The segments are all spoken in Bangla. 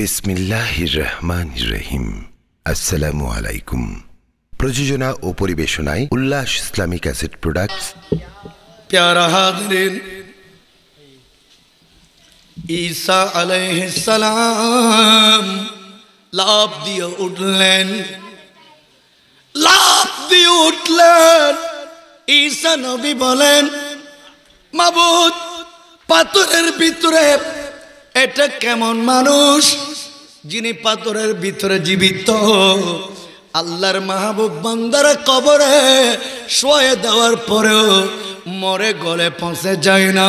বিসমিল্লাহির রহমান রহিম আসসালামু আলাইকুম প্রযোজনা ও পরিবেশনায় উল্লাস ইসলামিক অ্যাসেট প্রোডাক্টস প্যারা হাজরিন ঈসা আলাইহিসসালাম লাভ দিয়ে উঠলেন লাভ দিয়ে উঠলেন ঈসা নবী বলেন মাবুদ পাথরের ভিতরে এটা কেমন মানুষ যিনি পাথরের ভিতরে জীবিত আল্লাহর মাহবুব বান্দার কবরে শোয়ে দেওয়ার পরেও মরে গলে পৌঁছে যায় না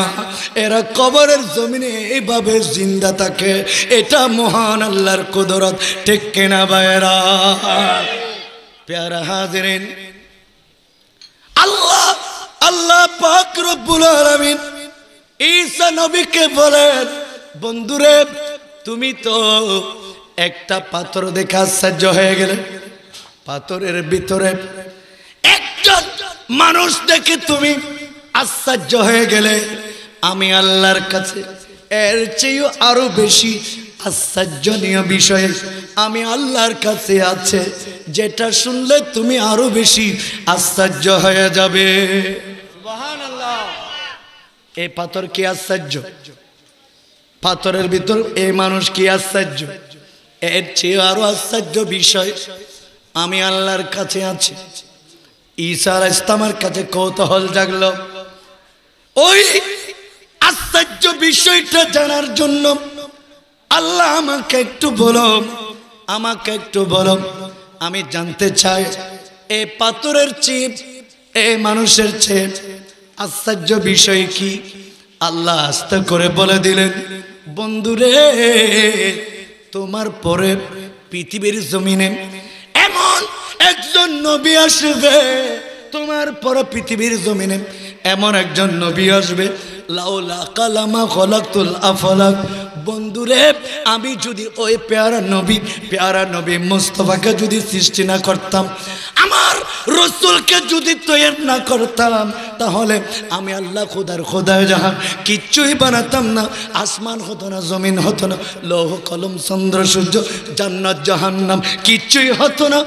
এরা কবরের জমিনে এইভাবে জিন্দা থাকে এটা মহান আল্লাহর কুদরত ঠিক কেনা বাইরা পেয়ারা হাজরেন আল্লাহ আল্লাহ পাক রব্বুল আলামিন ঈসা নবীকে বলেন বন্ধুরে তুমি তো একটা পাথর দেখে আশ্চর্য হয়ে গেলে পাথরের ভিতরে একজন মানুষ দেখে তুমি আশ্চর্য হয়ে গেলে আমি আল্লাহর কাছে এর চেয়েও আরো বেশি আশ্চর্যনীয় বিষয়ে আমি আল্লাহর কাছে আছে যেটা শুনলে তুমি আরো বেশি আশ্চর্য হয়ে যাবে এ পাথর কি আশ্চর্য পাথরের ভিতর এই মানুষ কি আশ্চর্য এর চেয়ে আরো আশ্চর্য বিষয় আমি আল্লাহর কাছে আছি ঈশার ইসলামের কাছে কৌতূহল জাগল ওই আশ্চর্য বিষয়টা জানার জন্য আল্লাহ আমাকে একটু বলো আমাকে একটু বলো আমি জানতে চাই এ পাথরের চিপ এ মানুষের চেপ আশ্চর্য বিষয় কি আল্লাহ আস্তে করে বলে দিলেন বন্ধুরে তোমার পরে পৃথিবীর জমিনে এমন একজন নবী আসবে তোমার পরে পৃথিবীর জমিনে এমন একজন নবী আসবে বন্ধুরে আমি যদি ওই পেয়ারা নবী পেয়ারা নবী মোস্তফাকে যদি সৃষ্টি না করতাম আমার রসুলকে যদি তৈরি না করতাম তাহলে আমি আল্লাহ খোদার খোদায় যাহা কিচ্ছুই বানাতাম না আসমান হতো না জমিন হতো না লৌহ কলম চন্দ্র সূর্য জান্নাত জাহান্নাম কিচ্ছুই হতো না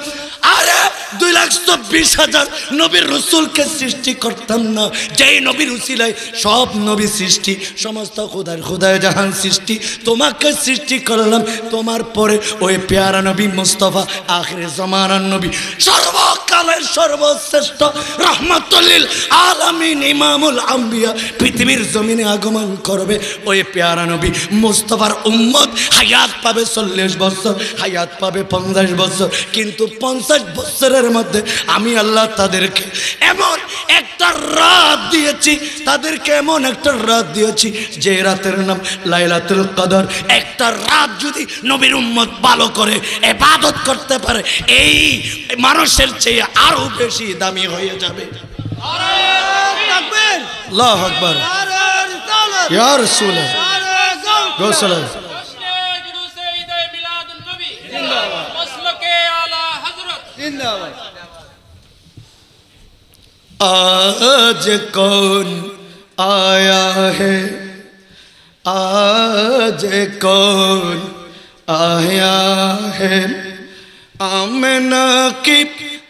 আরে দুই লাখ চব্বিশ হাজার নবীর রসুলকে সৃষ্টি করতাম না যেই নবীর উচিলায় সব নবী সৃষ্টি সমস্ত খোদার খোদায় জাহান সৃষ্টি তোমাকে সৃষ্টি করলাম তোমার পরে ওই পেয়ারা নবী মুস্তফা আখরে জমানার নবী সর্বকালের সর্বশ্রেষ্ঠ রহমতুল্লিল আলামিন ইমামুল আম্বিয়া পৃথিবীর জমিনে আগমন করবে ওই পেয়ারা নবী মুস্তফার উম্মত হায়াত পাবে চল্লিশ বছর হায়াত পাবে পঞ্চাশ বছর কিন্তু পঞ্চাশ বছরের মধ্যে আমি আল্লাহ তাদেরকে এমন একটা রাত রাত দিয়েছি তাদেরকে এমন একটা রাত দিয়েছি যে রাতের নাম লাইলাতুল কদর একটা রাত যদি নবীর উম্মত ভালো করে এবাদত করতে পারে এই মানুষের চেয়ে আরো বেশি দামি হয়ে যাবে জিন্দাবাদ آج کون آیا ہے آج کون آیا ہے آمنہ کی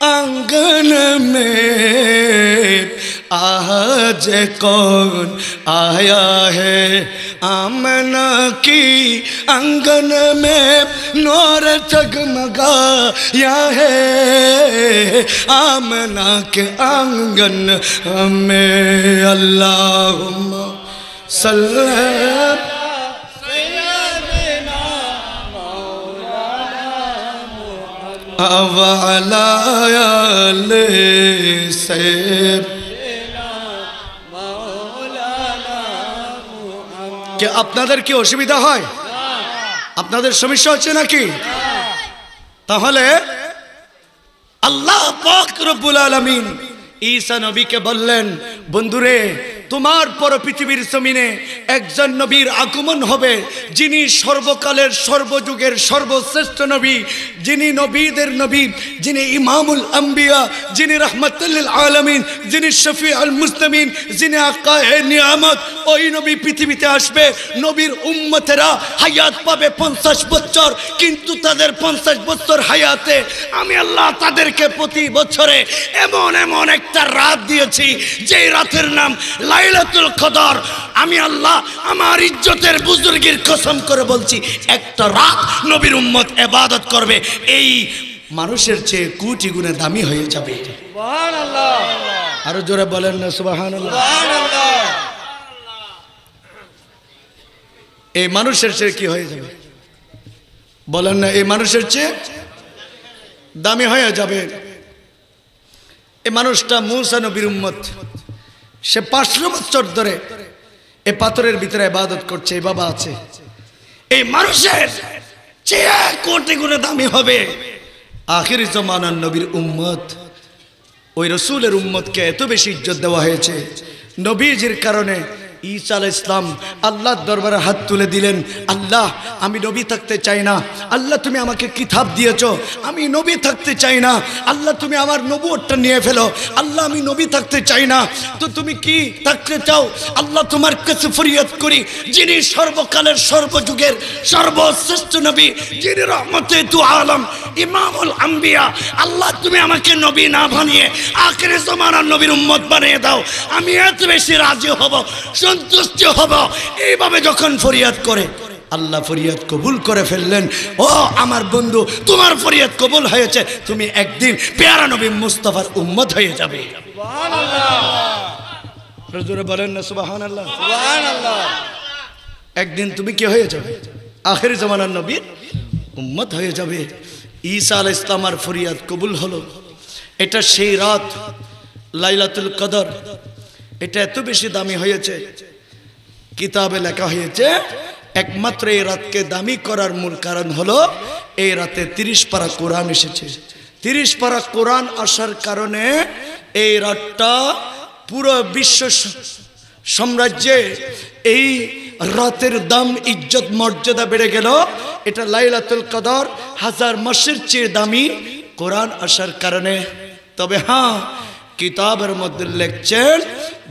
آنگن میں آج کون آیا ہے آمن کی آنگن میں نور جگمگا ہے آمن کے آنگن میں اللہم صلی اللہ وسلم আপনাদের কি অসুবিধা হয় আপনাদের সমস্যা হচ্ছে নাকি তাহলে আল্লাহ পাক ঈসা নবীকে বললেন বন্ধুরে তোমার পর পৃথিবীর জমিনে একজন নবীর আগমন হবে যিনি সর্বকালের সর্বযুগের সর্বশ্রেষ্ঠ নবী যিনি নবীদের নবী যিনি ইমামুল আম্বিয়া যিনি রহমতুল্লিল আলমিন যিনি শফি আল মুস্তমিন যিনি এ নিয়ামত ওই নবী পৃথিবীতে আসবে নবীর উম্মতেরা হায়াত পাবে পঞ্চাশ বছর কিন্তু তাদের পঞ্চাশ বছর হায়াতে আমি আল্লাহ তাদেরকে প্রতি বছরে এমন এমন একটা রাত দিয়েছি যে রাতের নাম লাই লাইলাতুল কদর আমি আল্লাহ আমার ইজ্জতের বুজুর্গের কসম করে বলছি একটা রাত নবীর উম্মত এবাদত করবে এই মানুষের চেয়ে কুটি গুণে দামি হয়ে যাবে আরো জোরে বলেন না সুবাহান এই মানুষের চেয়ে কি হয়ে যাবে বলেন না এই মানুষের চেয়ে দামি হয়ে যাবে এই মানুষটা মূসা নবীর উম্মত সে পাঁচশো বছর ধরে এ পাথরের ভিতরে ইবাদত করছে এই বাবা আছে এই মানুষের কোটি গুণে দামি হবে আখির জমানার নবীর উম্মত ওই রসুলের উম্মতকে এত বেশি ইজ্জত দেওয়া হয়েছে নবীজির কারণে ঈসা আল ইসলাম আল্লাহর দরবারে হাত তুলে দিলেন আল্লাহ আমি নবী থাকতে চাই না আল্লাহ তুমি আমাকে কিতাব দিয়েছ আমি নবী থাকতে চাই না আল্লাহ তুমি আমার নবুয়টা নিয়ে ফেলো আল্লাহ আমি নবী থাকতে চাই না তো তুমি কি থাকতে চাও আল্লাহ তোমার কাছে ফরিয়াদ করি যিনি সর্বকালের সর্বযুগের সর্বশ্রেষ্ঠ নবী যিনি রহমতে তু আলম ইমামুল আম্বিয়া আল্লাহ তুমি আমাকে নবী না বানিয়ে আখেরে জমানার নবীর উম্মত বানিয়ে দাও আমি এত বেশি রাজি হব সন্তুষ্ট হব এইভাবে যখন ফরিয়াদ করে আল্লাহ ফরিয়াদ কবুল করে ফেললেন ও আমার বন্ধু তোমার ফরিয়াদ কবুল হয়েছে তুমি একদিন পেয়ারা নবী মুস্তফার উম্মত হয়ে যাবে বলেন না সুবাহান একদিন তুমি কি হয়ে যাবে আখের জমানার নবী উম্মত হয়ে যাবে ঈসা আল ইসলামার ফরিয়াদ কবুল হলো এটা সেই রাত লাইলাতুল কদর এটা এত বেশি দামি হয়েছে কিতাবে লেখা হয়েছে একমাত্র এই রাতকে দামি করার মূল কারণ হলো এই রাতে তিরিশ পারা কোরআন এসেছে তিরিশ পারা কোরআন আসার কারণে এই রাতটা পুরো বিশ্ব সাম্রাজ্যে এই রাতের দাম ইজ্জত মর্যাদা বেড়ে গেল এটা লাইলাতুল কদর হাজার মাসের চেয়ে দামি কোরআন আসার কারণে তবে হ্যাঁ কিতাবের মধ্যে লিখছেন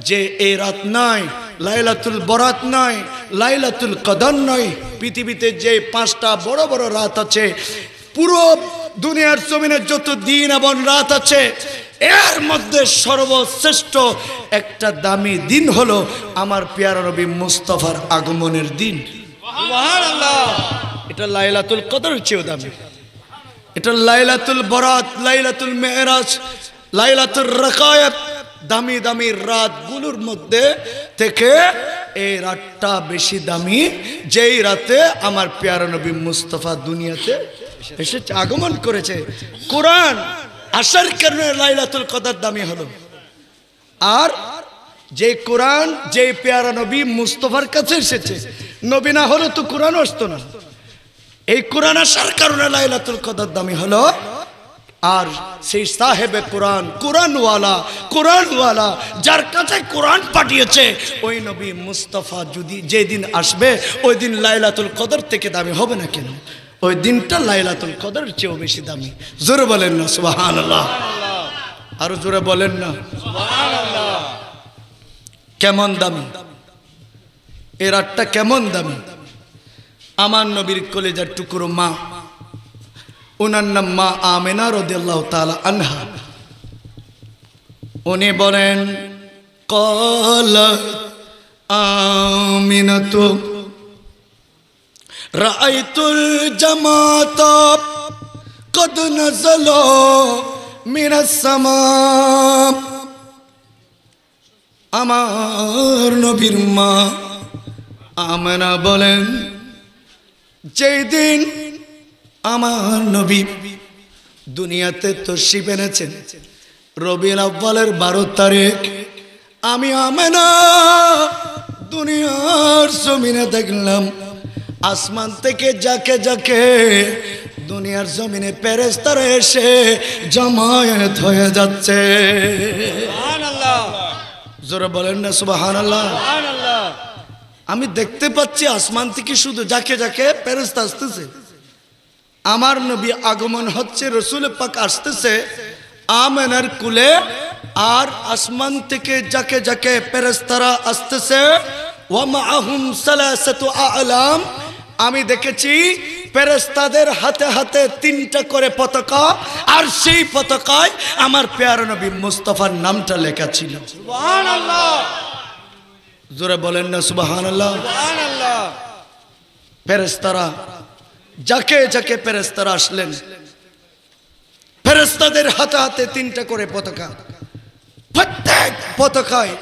যে এই রাত নাই লাইলাতুল বরাত নাই লাইলাতুল কদর নয় পৃথিবীতে যে পাঁচটা বড় বড় রাত আছে পুরো দুনিয়ার জমিনের যত দিন এবং রাত আছে এর মধ্যে সর্বশ্রেষ্ঠ একটা দামি দিন হলো আমার পেয়ারা রবি মুস্তফার আগমনের দিন এটা লাইলাতুল কদর চেয়েও দামি এটা লাইলাতুল বরাত লাইলাতুল মেহরাজ লাইলাতুর রাকায়াত দামি দামি রাতগুলোর মধ্যে থেকে এই রাতটা বেশি দামি যেই রাতে আমার পেয়ারা নবী মুস্তফা দুনিয়াতে এসেছে আগমন করেছে কোরআন আসার কারণে লাইলাতুল কদার দামি হলো আর যে কোরআন যে পেয়ারা নবী মুস্তফার কাছে এসেছে নবী না হলে তো কোরআন আসতো না এই কোরআন আসার কারণে লাইলাতুল কদার দামি হলো আর সেই সাহেবে কোরআন কোরআনওয়ালা কোরআনওয়ালা যার কাছে কোরআন পাঠিয়েছে ওই নবী মুস্তফা যদি যেদিন আসবে ওই দিন লাইলাতুল কদর থেকে দামি হবে না কেন ওই দিনটা লাইলাতুল কদর চেয়েও বেশি দামি জোরে বলেন না সুবাহান আল্লাহ আরো জোরে বলেন না কেমন দামি এর আটটা কেমন দামি আমার নবীর কলেজার টুকরো মা ওনার নাম মা আমেনা রদিয়াল্লাহ তালা আনহা উনি বলেন কল আমিনা তো রায়তুল জামাত কদ নজল মিনা সমাম আমার নবীর মা আমেনা বলেন যেদিন আমার নবী দুনিয়াতে তো শিব এনেছেন রবিল আব্বালের বারো তারিখ আমি আমেনা দুনিয়ার জমিনে দেখলাম আসমান থেকে যাকে যাকে দুনিয়ার জমিনে তারা এসে জমায়েত হয়ে যাচ্ছে জোরে বলেন না সুবাহান আল্লাহ আমি দেখতে পাচ্ছি আসমান থেকে শুধু যাকে যাকে পেরেস্তা আসতেছে আমার নবী আগমন হচ্ছে রসুল পাক আসতেছে আমেনার কুলে আর আসমান থেকে যাকে যাকে পেরেস্তারা আসতেছে আলাম আমি দেখেছি পেরেস্তাদের হাতে হাতে তিনটা করে পতাকা আর সেই পতাকায় আমার পেয়ার নবী মুস্তফার নামটা লেখা ছিল জোরে বলেন না সুবাহ ফেরেস্তারা যাকে যাকে ফেরেস্তারা আসলেন ফেরেস্তাদের হাতে হাতে তিনটা করে পতাকা প্রত্যেক পতাকায়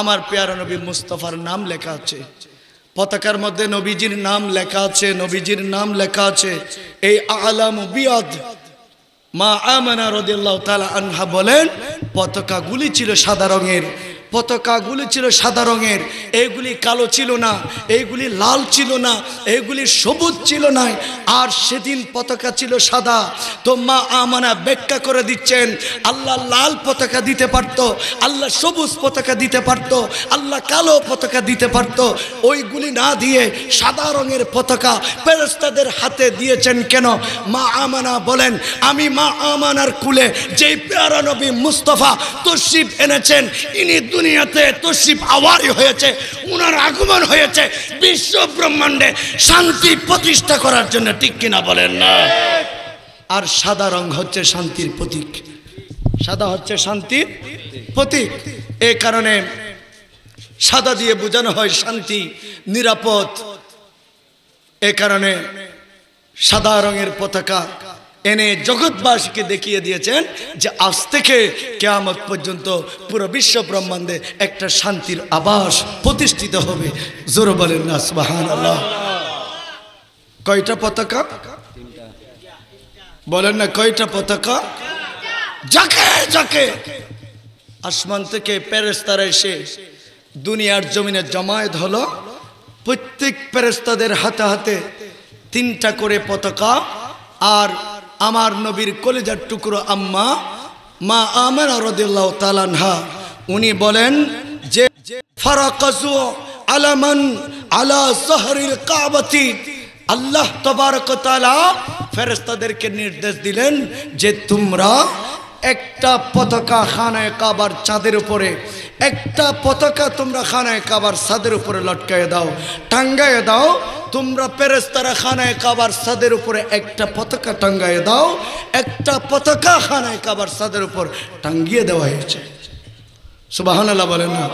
আমার পেয়ারা নবী মুস্তফার নাম লেখা আছে পতাকার মধ্যে নবীজির নাম লেখা আছে নবীজির নাম লেখা আছে এই আলাম বিয়াদ মা আমানা রদিল্লাহ তালা আনহা বলেন পতাকাগুলি ছিল সাদা রঙের পতাকাগুলি ছিল সাদা রঙের এইগুলি কালো ছিল না এইগুলি লাল ছিল না এইগুলি সবুজ ছিল না আর সেদিন পতাকা ছিল সাদা তো মা আমানা ব্যাখ্যা করে দিচ্ছেন আল্লাহ লাল পতাকা দিতে পারত আল্লাহ সবুজ পতাকা দিতে পারত আল্লাহ কালো পতাকা দিতে পারত ওইগুলি না দিয়ে সাদা রঙের পতাকা পেরস্তাদের হাতে দিয়েছেন কেন মা আমানা বলেন আমি মা আমানার কুলে যেই পেয়ারা নবী মুস্তফা তশিফ এনেছেন ইনি দুনিয়াতে তশিফ আওয়ারি হয়েছে উনার আগমন হয়েছে বিশ্ব ব্রহ্মাণ্ডে শান্তি প্রতিষ্ঠা করার জন্য ঠিক কিনা বলেন না আর সাদা রং হচ্ছে শান্তির প্রতীক সাদা হচ্ছে শান্তির প্রতীক এ কারণে সাদা দিয়ে বোঝানো হয় শান্তি নিরাপদ এ কারণে সাদা রঙের পতাকা এনে জগৎবাসীকে দেখিয়ে দিয়েছেন যে আজ থেকে কেয়ামত পর্যন্ত পুরো বিশ্ব ব্রহ্মাণ্ডে একটা শান্তির আবাস প্রতিষ্ঠিত হবে জোর বলেন না আল্লাহ কয়টা পতাকা বলেন না কয়টা পতাকা যাকে যাকে আসমান থেকে প্যারেস্তারা এসে দুনিয়ার জমিনে জমায়েত হলো প্রত্যেক প্যারেস্তাদের হাতে হাতে তিনটা করে পতাকা আর আমার নবীর কলেজার টুকরো আম্মা মা আমার রদুল্লাহ তালানহা উনি বলেন যে ফারাকাজু আলামান আলা শহরিল কাবাতি আল্লাহ ফেরেস্তাদেরকে নির্দেশ দিলেন যে তোমরা একটা পতাকা খানায় কাবার চাঁদের উপরে একটা পতাকা তোমরা খানায় কাবার ছাদের উপরে লটকায় দাও টাঙ্গায় দাও তোমরা পেরেস্তারা খানায় কাবার সাদের উপরে একটা পতাকা টাঙ্গাইয়ে দাও একটা পতাকা খানায় কাবার সাদের উপর টাঙ্গিয়ে দেওয়া হয়েছে সুবাহানাল্লাহ বলেন না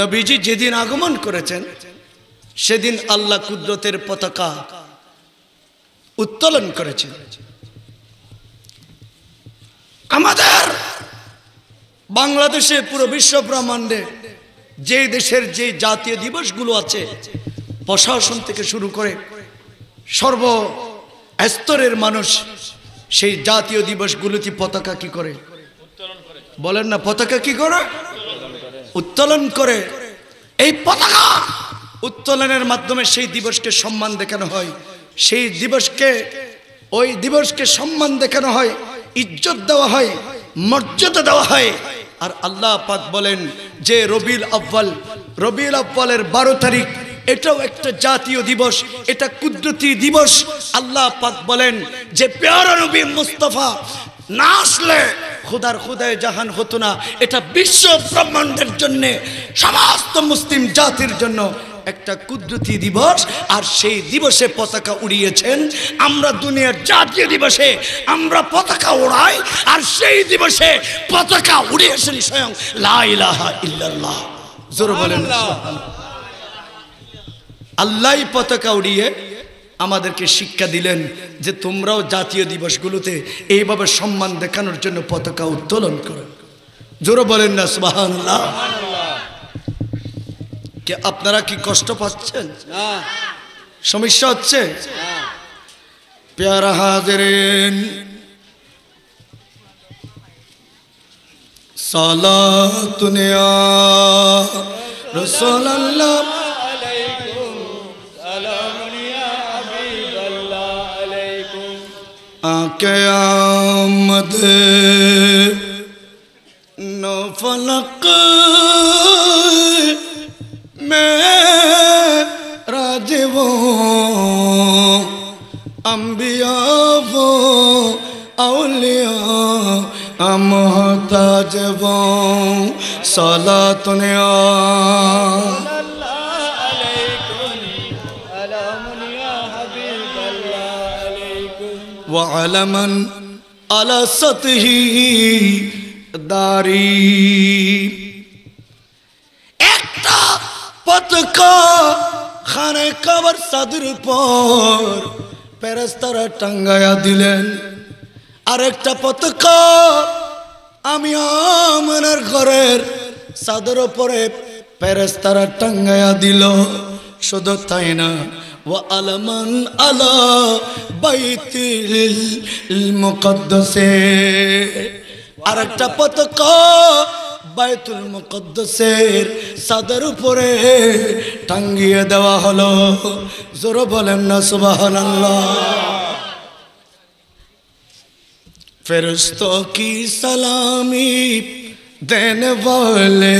নবীজি যেদিন আগমন করেছেন সেদিন আল্লাহ কুদরতের পতাকা উত্তোলন করেছেন আমাদের বাংলাদেশে পুরো বিশ্ব ব্রহ্মাণ্ডে যে দেশের যে জাতীয় দিবসগুলো আছে প্রশাসন থেকে শুরু করে সর্ব স্তরের মানুষ সেই জাতীয় দিবসগুলোতে পতাকা কি করে বলেন না পতাকা কি করে উত্তোলন করে এই পতাকা উত্তোলনের মাধ্যমে সেই দিবসকে সম্মান দেখানো হয় সেই দিবসকে ওই দিবসকে সম্মান দেখানো হয় ইজ্জত দেওয়া হয় মর্যাদা দেওয়া হয় আর আল্লাহ পাক বলেন যে রবিল আব্বাল রবিল আব্বালের বারো তারিখ এটাও একটা জাতীয় দিবস এটা কুদরতি দিবস আল্লাহ পাক বলেন যে পেয়ারা রবি মুস্তফা না আসলে খুদার খুদায় জাহান হতো না এটা বিশ্ব ব্রহ্মাণ্ডের জন্যে সমস্ত মুসলিম জাতির জন্য একটা কুদরতি দিবস আর সেই দিবসে পতাকা উড়িয়েছেন আমরা দুনিয়ার জাতীয় দিবসে আমরা পতাকা উড়াই আর সেই দিবসে পতাকা উড়িয়েছেন স্বয়ং লাইলাহা জোর বলেন আল্লাহ পতাকা উড়িয়ে আমাদেরকে শিক্ষা দিলেন যে তোমরাও জাতীয় দিবসগুলোতে এইভাবে সম্মান দেখানোর জন্য পতাকা উত্তোলন করো জোরো বলেন না সুবাহ কে আপনারা কি কষ্ট পাচ্ছেন হ্যাঁ। সমস্যা হচ্ছে পেয়ারা হাজের সালা তুনিয়া میں راج وہ انبیاء وہ اولیاء محتاج وہ صلاة نیا وعلى من على سطحه داري একটা পতাকা খানে কাবার সাদের পর প্যারেস্তারা টাঙ্গায়া দিলেন আরেকটা পতাকা আমি আমার ঘরের সাদের ওপরে প্যারেস্তারা টাঙ্গায়া দিল শুধু তাই না وألمن على بيت المقدس আরেকটা পতাকা বাইতুল মুকদ্দসের সাদের উপরে টাঙ্গিয়ে দেওয়া হলো জোরো বলেন না সুবহানাল্লাহ ফেরস্তো কি সালামি দেন বলে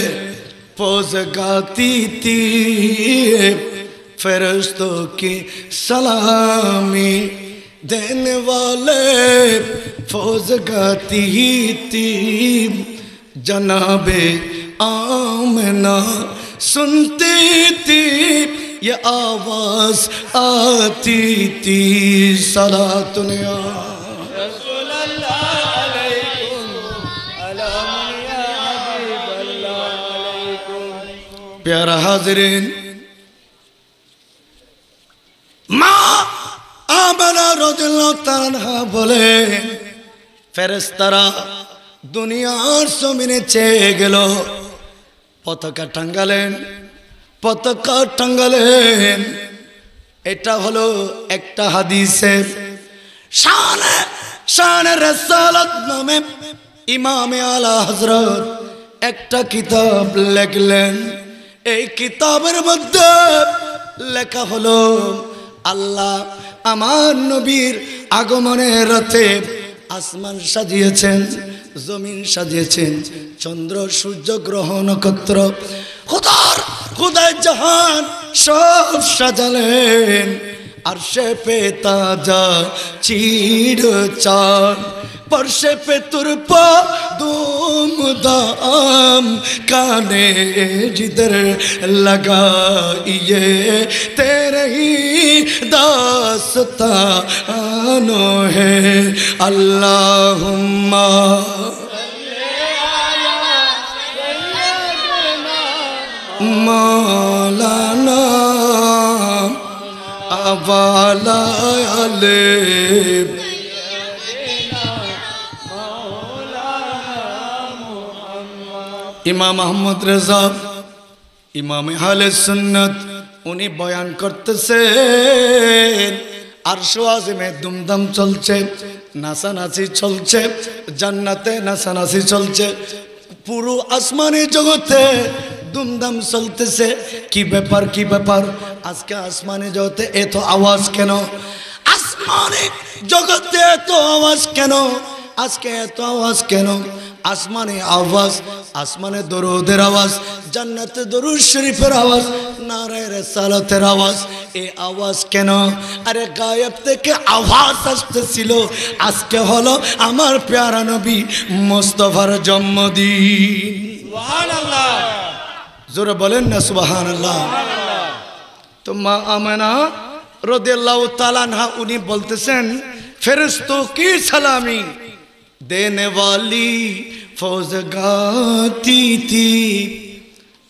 পোজ গাতি ফেরস্ত কি की सलामी देने वाले फौज جناب آمنا سنتی تھی یہ آواز آتی تھی سرا دنیا پیارا حاضرین ماں آمنا رضی اللہ تعالیٰ بولے فرسترہ দুনিয়ার সমিনে চেয়ে গেল পতাকা টাঙ্গালেন পতাকা টাঙ্গালেন এটা হলো একটা হাদিসের শান শান রসালত নামে ইমামে আলা হজরত একটা কিতাব লেখলেন এই কিতাবের মধ্যে লেখা হলো আল্লাহ আমার নবীর আগমনের রথে আসমান সাজিয়েছেন জমিন সাজিয়েছেন চন্দ্র সূর্য গ্রহ নক্ষত্র খোদার খোদায় জাহান সব সাজালেন আর সে পেতা যা চির চান پرشے پہ تر پا دوم دام کانے جدر ہی داستانو ہے اللہم مولانا مال آبال ইমাম আহমদ রেজা ইমাম হালে সুন্নত উনি বয়ান করতেছেন আর সোয়াজিমে দুমদাম চলছে নাচানাচি চলছে জান্নাতে নাচানাচি চলছে পুরো আসমানি জগতে দুমদাম চলতেছে কি ব্যাপার কি ব্যাপার আজকে আসমানি জগতে এত আওয়াজ কেন আসমানি জগতে এত আওয়াজ কেন আজকে এত আওয়াজ কেন আসমানে আওয়াজ আসমানে দরুদের আওয়াজ জান্নাতে দরুদ শরীফের আওয়াজ নারায় সালাতের আওয়াজ এ আওয়াজ কেন আরে গায়েব থেকে আওয়াজ আসতেছিল আজকে হলো আমার প্যারা নবী মোস্তফার জন্মদিন জোরে বলেন না সুবাহান আল্লাহ তো মা আমেনা রদেল্লাহ তালানহা উনি বলতেছেন ফেরস্ত কি সালামি দেনে বালি ফৌজ গাতি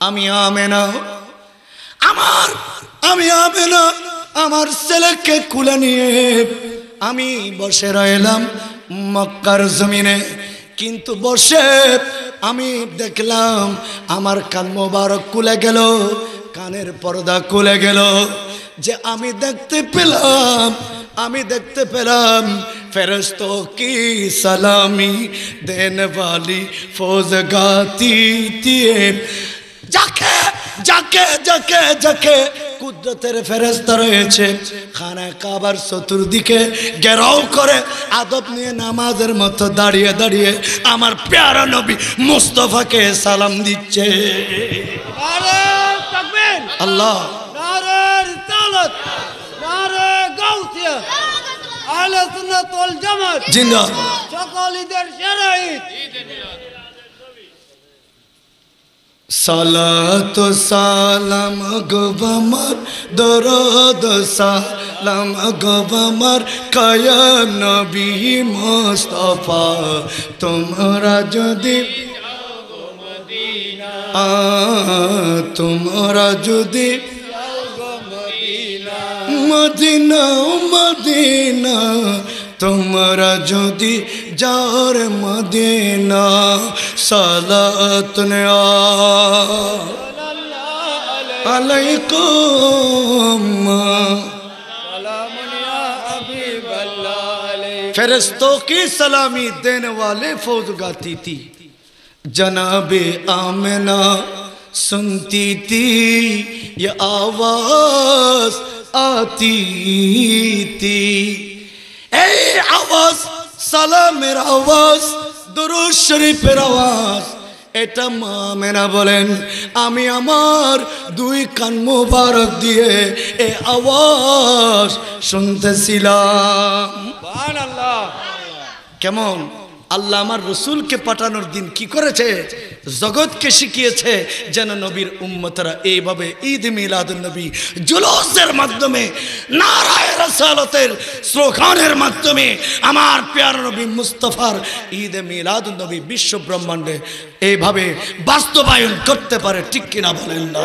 আমি আমেনা আমার আমি আমেনা আমার ছেলেকে কুলে নিয়ে আমি বসে রইলাম মক্কার জমিনে কিন্তু বসে আমি দেখলাম আমার কান মোবারক কুলে গেল কানের পর্দা কুলে গেল যে আমি দেখতে পেলাম আমি দেখতে পেলাম फरिश्तों কি সালামি দেন वाली फौज गाती যাকে যাকে যাকে কুদরতের ফেরস্ত রয়েছে খানা কাবার চতুর্দিকে গেরাও করে আদব নিয়ে নামাজের মতো দাঁড়িয়ে দাঁড়িয়ে আমার প্যারা নবী মুস্তফাকে সালাম দিচ্ছে আল্লাহ সালাত সালাম গোবামার দরদ সালাম নবী মোস্তফা তোমরা যদি তোমরা যদি مدینہ مدینہ دی جار مدینہ علیکم فہرستوں کی سلامی دینے والے فوج گاتی تھی جناب آمنہ سنتی تھی یہ آواز আতিতি এই আওয়াজ সালামের আওয়াজ দুরুজ শরীফের আওয়াজ এটা মা মেনা বলেন আমি আমার দুই কান মুবারক দিয়ে এ আওয়াজ শুনতেছিলাম কেমন আল্লাহ আমার রসুলকে পাঠানোর দিন কি করেছে জগৎকে শিখিয়েছে যেন নবীর উম্মতরা এইভাবে ঈদ মিলাদুল নবী জুলুসের মাধ্যমে নারায়ণের রসালতের মাধ্যমে আমার প্যার নবী মুস্তফার ঈদ মিলাদুল নবী বিশ্ব ব্রহ্মাণ্ডে এইভাবে বাস্তবায়ন করতে পারে ঠিক কিনা বলেন না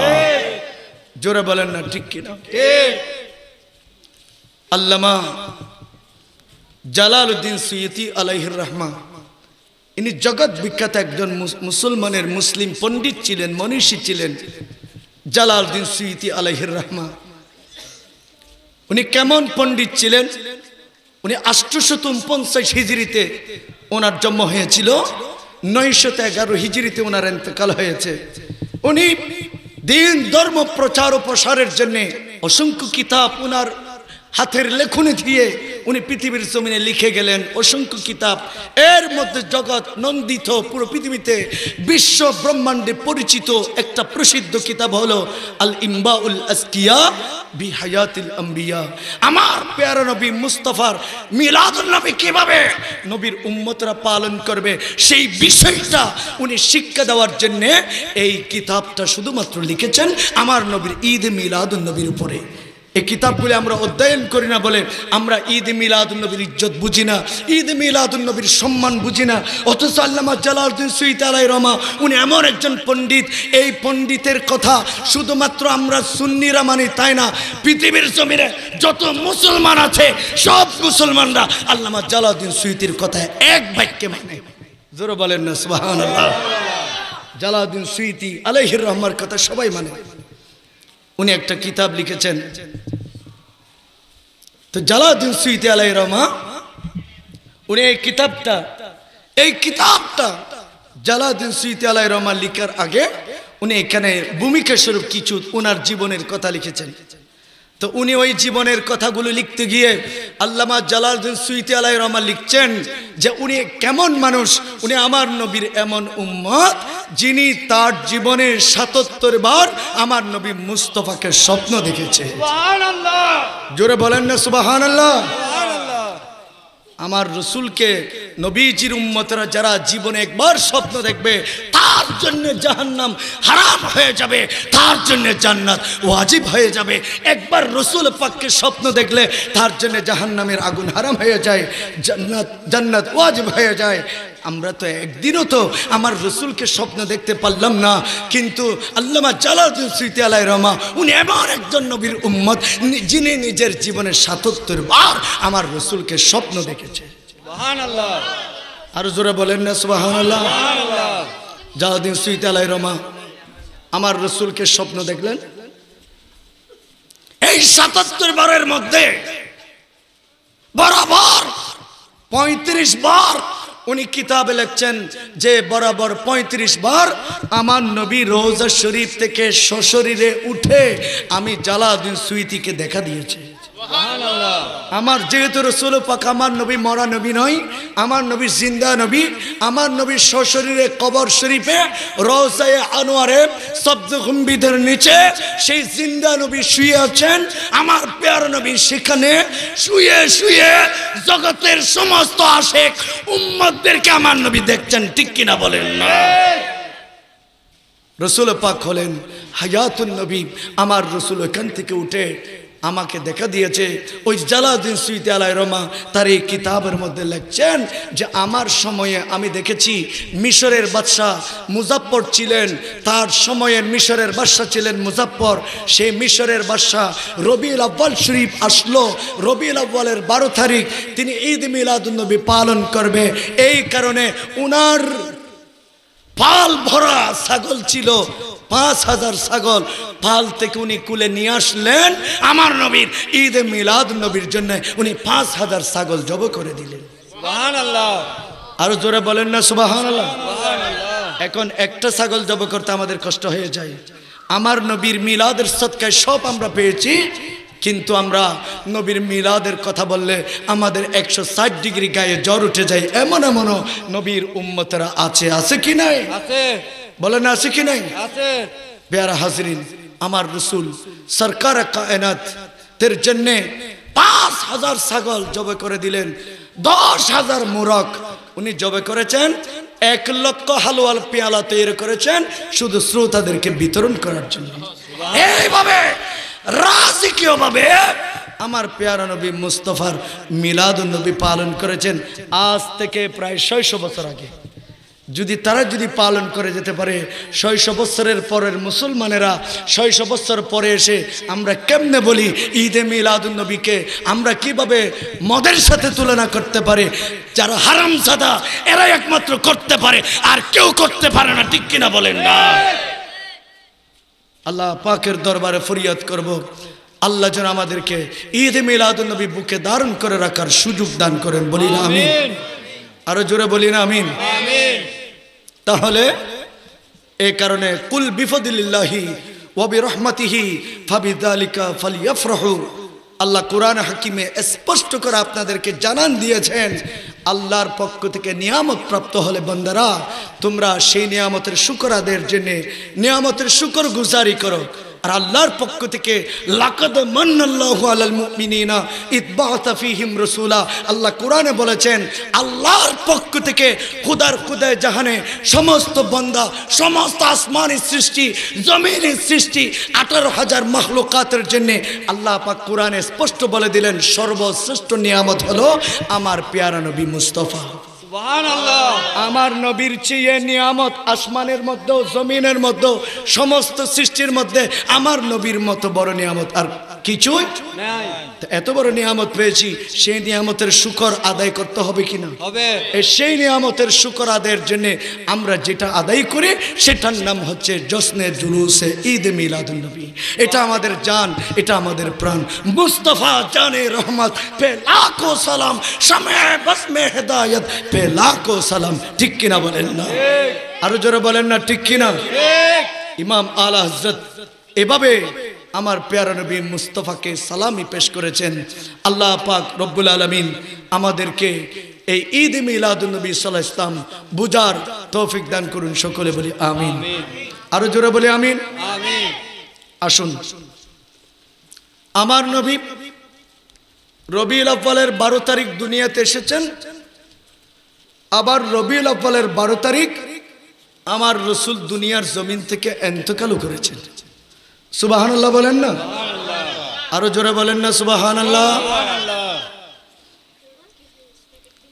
জোরে বলেন না ঠিক কিনা আল্লামা জালাল উদ্দিন সৈয়দি আলাইহির রহমান ইনি জগৎ বিখ্যাত একজন মুসলমানের মুসলিম পণ্ডিত ছিলেন মনীষী ছিলেন দিন সুইতি আলহির রহমা উনি কেমন পণ্ডিত ছিলেন উনি আষ্টশত উনপঞ্চাশ হিজড়িতে ওনার জন্ম হয়েছিল নয়শত এগারো হিজড়িতে ওনার এতেকাল হয়েছে উনি দিন ধর্ম প্রচার ও প্রসারের জন্যে অসংখ্য কিতাব ওনার হাতের লেখনি দিয়ে উনি পৃথিবীর জমিনে লিখে গেলেন অসংখ্য কিতাব এর মধ্যে জগৎ নন্দিত পুরো পৃথিবীতে বিশ্ব ব্রহ্মাণ্ডে পরিচিত একটা প্রসিদ্ধ কিতাব হলো আল ইম্বাউল আসকিয়া বি হায়াতিল আম্বিয়া আমার পেয়ারা নবী মুস্তফার মিলাদুল নবী কিভাবে নবীর উম্মতরা পালন করবে সেই বিষয়টা উনি শিক্ষা দেওয়ার জন্যে এই কিতাবটা শুধুমাত্র লিখেছেন আমার নবীর ঈদ মিলাদুল নবীর উপরে এই কিতাবগুলি আমরা অধ্যয়ন করি না বলে আমরা ঈদ মিলাদুল্নবীর ইজ্জত বুঝি না ঈদ মিলাদুল্নবীর সম্মান বুঝি না অথচ আল্লামা জালালুদ্দিন সুইত আলাই রমা উনি এমন একজন পণ্ডিত এই পণ্ডিতের কথা শুধুমাত্র আমরা সুন্নিরা মানি তাই না পৃথিবীর জমিনে যত মুসলমান আছে সব মুসলমানরা আল্লামা জালালুদ্দিন সুইতির কথা এক বাক্যে মানে জোরে বলেন না সুবাহ জালাউদ্দিন সুইতি আলহির রহমার কথা সবাই মানে উনি একটা কিতাব লিখেছেন তো জালাউদ্দিন সুইতে আলাই রহমা উনি এই কিতাবটা এই কিতাবটা জালাউদ্দিন সুইতে আলাই রহমা লিখার আগে উনি এখানে ভূমিকা স্বরূপ কিছু ওনার জীবনের কথা লিখেছেন তো উনি ওই জীবনের কথাগুলো লিখতে গিয়ে আল্লামা জালালুদ্দিন সুইতে আলাই রহমান লিখছেন যে উনি কেমন মানুষ উনি আমার নবীর এমন উম্মত যিনি তার জীবনের সাতাত্তর বার আমার নবী মুস্তফাকে স্বপ্ন দেখেছে জোরে বলেন না সুবাহান আল্লাহ আমার রসুলকে নবীজির উম্মতরা যারা জীবনে একবার স্বপ্ন দেখবে তার জন্য জাহান্নাম হারাম হয়ে যাবে তার জন্য জান্নাত ওয়াজিব হয়ে যাবে একবার রসুল পাককে স্বপ্ন দেখলে তার জন্য জাহান্নামের আগুন হারাম হয়ে যায় জান্নাত জান্নাত ওয়াজিব হয়ে যায় আমরা তো একদিনও তো আমার রসুলকে স্বপ্ন দেখতে পারলাম না কিন্তু আল্লামা জালাদুল সুইতে আলাই রহমা উনি এমন একজন নবীর উম্মত যিনি নিজের জীবনের সাতত্তর বার আমার রসুলকে স্বপ্ন দেখেছে আরো জোরে বলেন না সুবাহান আল্লাহ জালাদুল সুইতে আলাই রহমা আমার রসুলকে স্বপ্ন দেখলেন এই সাতাত্তর বারের মধ্যে বরাবর পঁয়ত্রিশ বার উনি কিতাবে লেখছেন যে বরাবর ৩৫ বার আমার নবী রোজা শরীফ থেকে সশরীরে উঠে আমি জালাউদ্দিন সুইতিকে দেখা দিয়েছি আমার যেহেতু রসুল পাক আমার নবী মরা নবী নয় আমার নবী জিন্দা নবী আমার নবী শ্বশরীরে কবর শরীফে রওজায়ে আনোয়ারে শব্দগম্বিধের নিচে সেই জিন্দা নবী শুয়ে আছেন আমার পেয়ার নবী সেখানে শুয়ে শুয়ে জগতের সমস্ত আশেখ উম্মদদেরকে আমার নবী দেখছেন ঠিক কিনা বলেন না রসুল পাক হলেন হায়াতুল নবী আমার রসুল এখান থেকে উঠে আমাকে দেখা দিয়েছে ওই জালাউদ্দিন সুইতে আলাই রমা তার এই কিতাবের মধ্যে লিখছেন যে আমার সময়ে আমি দেখেছি মিশরের বাদশাহ মুজাফর ছিলেন তার সময়ে মিশরের বাদশাহ ছিলেন মুজাফর সে মিশরের বাদশাহ রবিউল আব্বাল শরীফ আসলো রবিউল আব্বালের বারো তারিখ তিনি ঈদ মিলাদুন্নবী পালন করবে এই কারণে উনার পাল ভরা ছাগল ছিল পাঁচ হাজার ছাগল পাল থেকে উনি কুলে নিয়ে আসলেন আমার নবীর এ মিলাদ নবীর জন্য উনি পাঁচ হাজার ছাগল জব করে দিলেন আরো জোরে বলেন না সুবাহান এখন একটা ছাগল জব করতে আমাদের কষ্ট হয়ে যায় আমার নবীর মিলাদের সৎকায় সব আমরা পেয়েছি কিন্তু আমরা নবীর মিলাদের কথা বললে আমাদের একশো ষাট ডিগ্রি গায়ে জ্বর উঠে যায় এমন এমনও নবীর উম্মতেরা আছে আছে কি নাই আছে বলেন আছে কি নাই বেয়ারা হাজরিন আমার রসুল সরকার তের জন্য পাঁচ হাজার ছাগল জবে করে দিলেন দশ হাজার মোরক উনি জবে করেছেন এক লক্ষ হালুয়াল পেয়ালা তৈরি করেছেন শুধু শ্রোতাদেরকে বিতরণ করার জন্য এইভাবে রাজকীয় ভাবে আমার পেয়ারা নবী মুস্তফার মিলাদ নবী পালন করেছেন আজ থেকে প্রায় ছয়শো বছর আগে যদি তারা যদি পালন করে যেতে পারে ছয়শো বছরের পরের মুসলমানেরা ছয়শো বছর পরে এসে আমরা কেমনে বলি ঈদে মিলাদুলনবীকে আমরা কিভাবে মদের সাথে তুলনা করতে পারে যারা হারাম সাদা এরা একমাত্র করতে পারে আর কেউ করতে পারে না ঠিক কিনা বলেন না আল্লাহ পাকের দরবারে ফরিয়াদ করব। আল্লাহ যেন আমাদেরকে ঈদ মিলাদুলনবী বুকে ধারণ করে রাখার সুযোগ দান করেন বলি না আমিন আরো জোরে বলি না আমিন আমিন তাহলে এ কারণে কুল বিফদিল্লাহি ওবি রহমতিহি ফাবিদালিকা ফালিয়াফরাহু আল্লাহ কোরআন হাকিমে স্পষ্ট করে আপনাদেরকে জানান দিয়েছেন আল্লাহর পক্ষ থেকে নিয়ামত প্রাপ্ত হলে বন্দারা তোমরা সেই নিয়ামতের শুকর আদের জন্যে নিয়ামতের শুকর গুজারি করো আর আল্লাহর পক্ষ থেকে লাকাদ মান্নাল্লাহু আলাল মুমিনিনা ইতবাতা ফিহিম রাসূলা আল্লাহ কোরআনে বলেছেন আল্লাহর পক্ষ থেকে খুদার খুদায় জাহানে সমস্ত বান্দা সমস্ত আসমানের সৃষ্টি জমিনের সৃষ্টি আঠারো হাজার মাহলুকাতের জন্যে আল্লাহ পাক কোরআনে স্পষ্ট বলে দিলেন সর্বশ্রেষ্ঠ নিয়ামত হলো আমার পেয়ারা নবী মুস্তফা আমার নবীর চেয়ে নিয়ামত আসমানের মধ্যে জমিনের মধ্যে সমস্ত সৃষ্টির মধ্যে আমার নবীর মতো বড় নিয়ামত আর কিছু এত বড় নিয়ামত পেয়েছি সেই নিয়ামতের শুকর আদায় করতে হবে কিনা সেই নিয়ামতের শুকর আদায়ের জন্য আমরা যেটা আদায় করি সেটার নাম হচ্ছে জসনে জুলুসে ঈদ মিলাদুল নবী এটা আমাদের জান এটা আমাদের প্রাণ মুস্তফা জানে রহমত পে লাখো সালাম সামে বসমে হেদায়ত পে হে লাখো সালাম ঠিক কিনা বলেন না আরো জোরে বলেন না ঠিক কিনা ইমাম আলা হজরত এভাবে আমার পেয়ারা নবী মুস্তফাকে সালামি পেশ করেছেন আল্লাহ পাক রব্বুল আলমিন আমাদেরকে এই ঈদ মিলাদুলনবী সাল্লাহ ইসলাম বুজার তৌফিক দান করুন সকলে বলি আমিন আরো জোরে বলি আমিন আসুন আমার নবী রবি আব্বালের বারো তারিখ দুনিয়াতে এসেছেন আবার রবিউল আব্বালের বারো তারিখ আমার রসুল দুনিয়ার জমিন থেকে এন্তকালও করেছেন সুবাহান আল্লাহ বলেন না আরো জোরে বলেন না সুবাহান আল্লাহ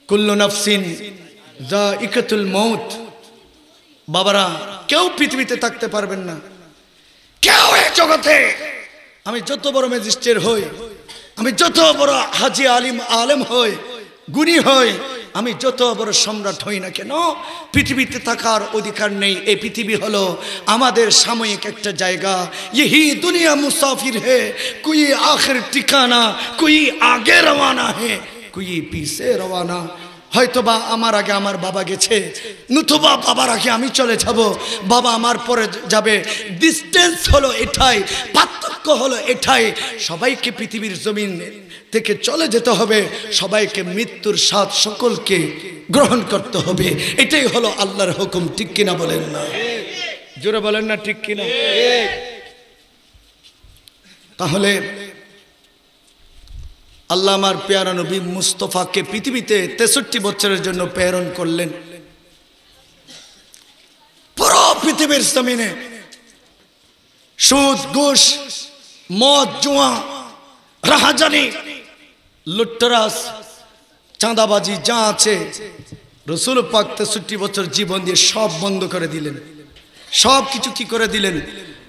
কুল্লু নফসিন যা ইকাতুল মৌত বাবারা কেউ পৃথিবীতে থাকতে পারবেন না কেউ এই জগতে আমি যত বড় ম্যাজিস্ট্রেট হই আমি যত বড় হাজি আলিম আলেম হই গুণী হই আমি যত বড় সম্রাট হই না কেন পৃথিবীতে থাকার অধিকার নেই এই পৃথিবী হল আমাদের সাময়িক একটা জায়গা ইহি দুনিয়া মুসাফির হে কুই আখের ঠিকানা কুই আগে রওয়ানা হে কুই পিসে রওয়ানা হয়তোবা আমার আগে আমার বাবা গেছে নতুবা বাবার আগে আমি চলে যাব বাবা আমার পরে যাবে ডিস্টেন্স হলো এটাই পার্থক্য হলো এটাই সবাইকে পৃথিবীর জমিন থেকে চলে যেতে হবে সবাইকে মৃত্যুর সাথ সকলকে গ্রহণ করতে হবে এটাই হলো আল্লাহর হুকুম ঠিক কিনা বলেন না জোরে বলেন না ঠিক কিনা তাহলে আল্লাহ আমার পেয়ারা নবী মুস্তফাকে পৃথিবীতে তেষট্টি বছরের জন্য প্রেরণ করলেন পুরো পৃথিবীর জমিনে সুদ ঘুষ মদ জুয়া রাহাজানি লুট্টরাস চাঁদাবাজি যা আছে রসুল পাক তেষট্টি বছর জীবন দিয়ে সব বন্ধ করে দিলেন সব কিছু কি করে দিলেন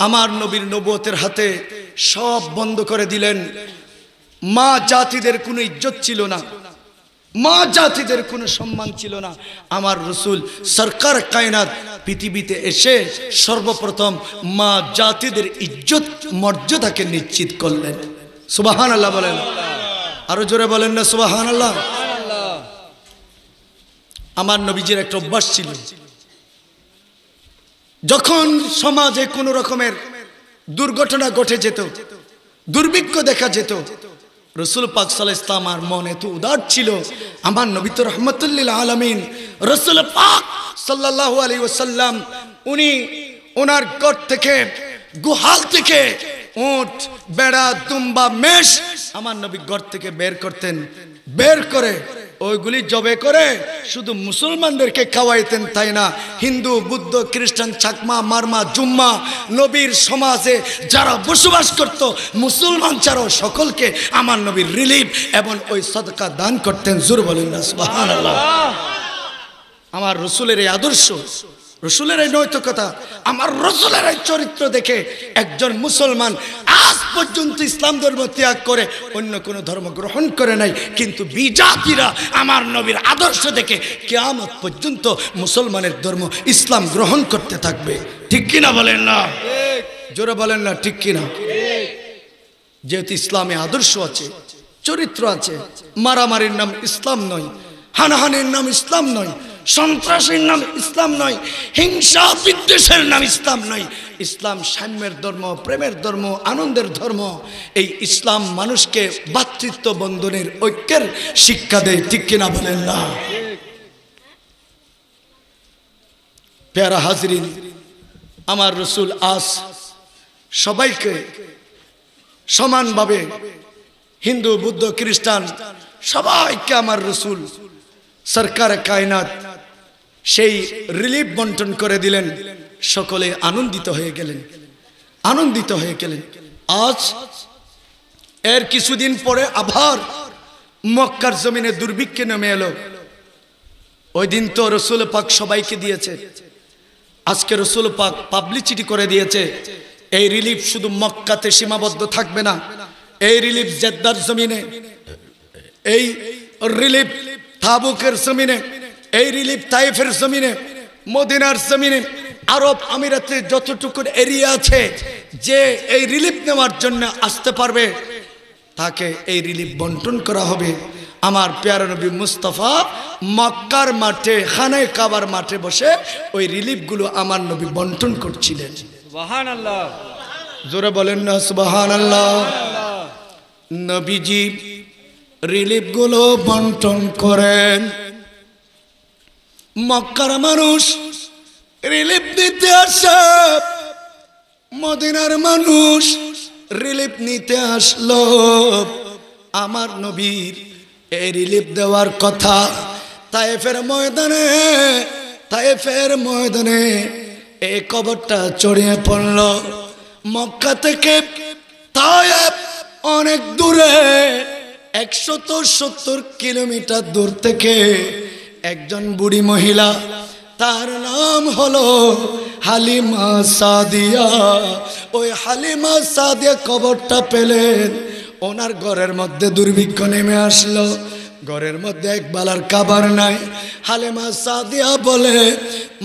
আমার নবীর নবতের হাতে সব বন্ধ করে দিলেন মা জাতিদের কোনো ইজ্জত ছিল না মা জাতিদের কোনো সম্মান ছিল না আমার রসুল সরকার কায়নাত পৃথিবীতে এসে সর্বপ্রথম মা জাতিদের ইজ্জত মর্যাদাকে নিশ্চিত করলেন সুবাহান আল্লাহ বলেন আরো জোরে বলেন না সুবাহান আল্লাহ আমার নবীজির একটা অভ্যাস ছিল যখন সমাজে কোনো রকমের দুর্ঘটনা ঘটে যেত দুর্ভিক্ষ দেখা যেত রসুল পাকসাল ইসলাম আর মন এত উদার ছিল আমার নবী তো রহমতুল্লিল আলমিন রসুল পাক সাল্লাহ আলী ওসাল্লাম উনি ওনার ঘর থেকে গুহাল থেকে উঠ বেড়া তুম্বা মেষ আমার নবী ঘর থেকে বের করতেন বের করে ওইগুলি জবে করে শুধু মুসলমানদেরকে খাওয়াইতেন তাই না হিন্দু বুদ্ধ খ্রিস্টান চাকমা মারমা জুম্মা নবীর সমাজে যারা বসবাস করত মুসলমান ছাড়াও সকলকে আমার নবীর রিলিফ এবং ওই সদকা দান করতেন জুর বলেন আমার রসুলের এই আদর্শ রসুলের এই নৈতিকতা আমার রসুলের এই চরিত্র দেখে একজন মুসলমান আজ পর্যন্ত ইসলাম ধর্ম ত্যাগ করে অন্য কোনো ধর্ম গ্রহণ করে নাই কিন্তু বিজাতিরা আমার নবীর আদর্শ দেখে কেয়ামত পর্যন্ত মুসলমানের ধর্ম ইসলাম গ্রহণ করতে থাকবে ঠিক কিনা বলেন না জোরে বলেন না ঠিক কিনা যেহেতু ইসলামে আদর্শ আছে চরিত্র আছে মারামারির নাম ইসলাম নয় হানাহানির নাম ইসলাম নয় সন্ত্রাসের নাম ইসলাম নয় হিংসা বিদ্বেষের নাম ইসলাম নয় ইসলাম সাম্যের ধর্ম প্রেমের ধর্ম আনন্দের ধর্ম এই ইসলাম মানুষকে ভাতৃত্ব বন্ধনের ঐক্যের শিক্ষা দেয় ঠিক কিনা বলেন না প্যারা হাজরিন আমার রসুল আস সবাইকে সমানভাবে হিন্দু বুদ্ধ খ্রিস্টান সবাইকে আমার রসুল সরকার কায়নাত সেই রিলিফ বন্টন করে দিলেন সকলে আনন্দিত হয়ে গেলেন আনন্দিত হয়ে গেলেন আজ এর কিছুদিন পরে আবার মক্কার জমিনে দুর্ভিক্ষে নেমে এলো ওই দিন তো রসুল পাক সবাইকে দিয়েছে আজকে রসুল পাক পাবলিসিটি করে দিয়েছে এই রিলিফ শুধু মক্কাতে সীমাবদ্ধ থাকবে না এই রিলিফ জেদ্দার জমিনে এই রিলিফ থাবুকের জমিনে এই রিলিফ তাইফের জমিনে মদিনার জমিনে আরব আমিরাতে যতটুকুর এরিয়া আছে যে এই রিলিফ নেওয়ার জন্য আসতে পারবে তাকে এই রিলিফ বন্টন করা হবে আমার পেয়ার নবী মুস্তফা মক্কার মাঠে খানায় কাবার মাঠে বসে ওই রিলিফগুলো আমার নবী বন্টন করছিলেন জোরে বলেন না সুবাহান আল্লাহ নবীজি রিলিফগুলো বন্টন করেন মক্কার মানুষ রিলিফ নিতে আসা মদিনার মানুষ রিলিফ নিতে আসলো আমার নবীর এই রিলিফ দেওয়ার কথা তাইফের ময়দানে তাইফের ময়দানে এই কবরটা চড়িয়ে পড়ল মক্কা থেকে তায়েব অনেক দূরে একশত সত্তর কিলোমিটার দূর থেকে একজন বুড়ি মহিলা তার নাম হলো হালিমা সাদিয়া ওই হালিমা সাদিয়া কবরটা পেলেন ওনার ঘরের মধ্যে দুর্ভিক্ষ নেমে আসলো ঘরের মধ্যে এক বালার খাবার নাই হালেমা সাদিয়া বলে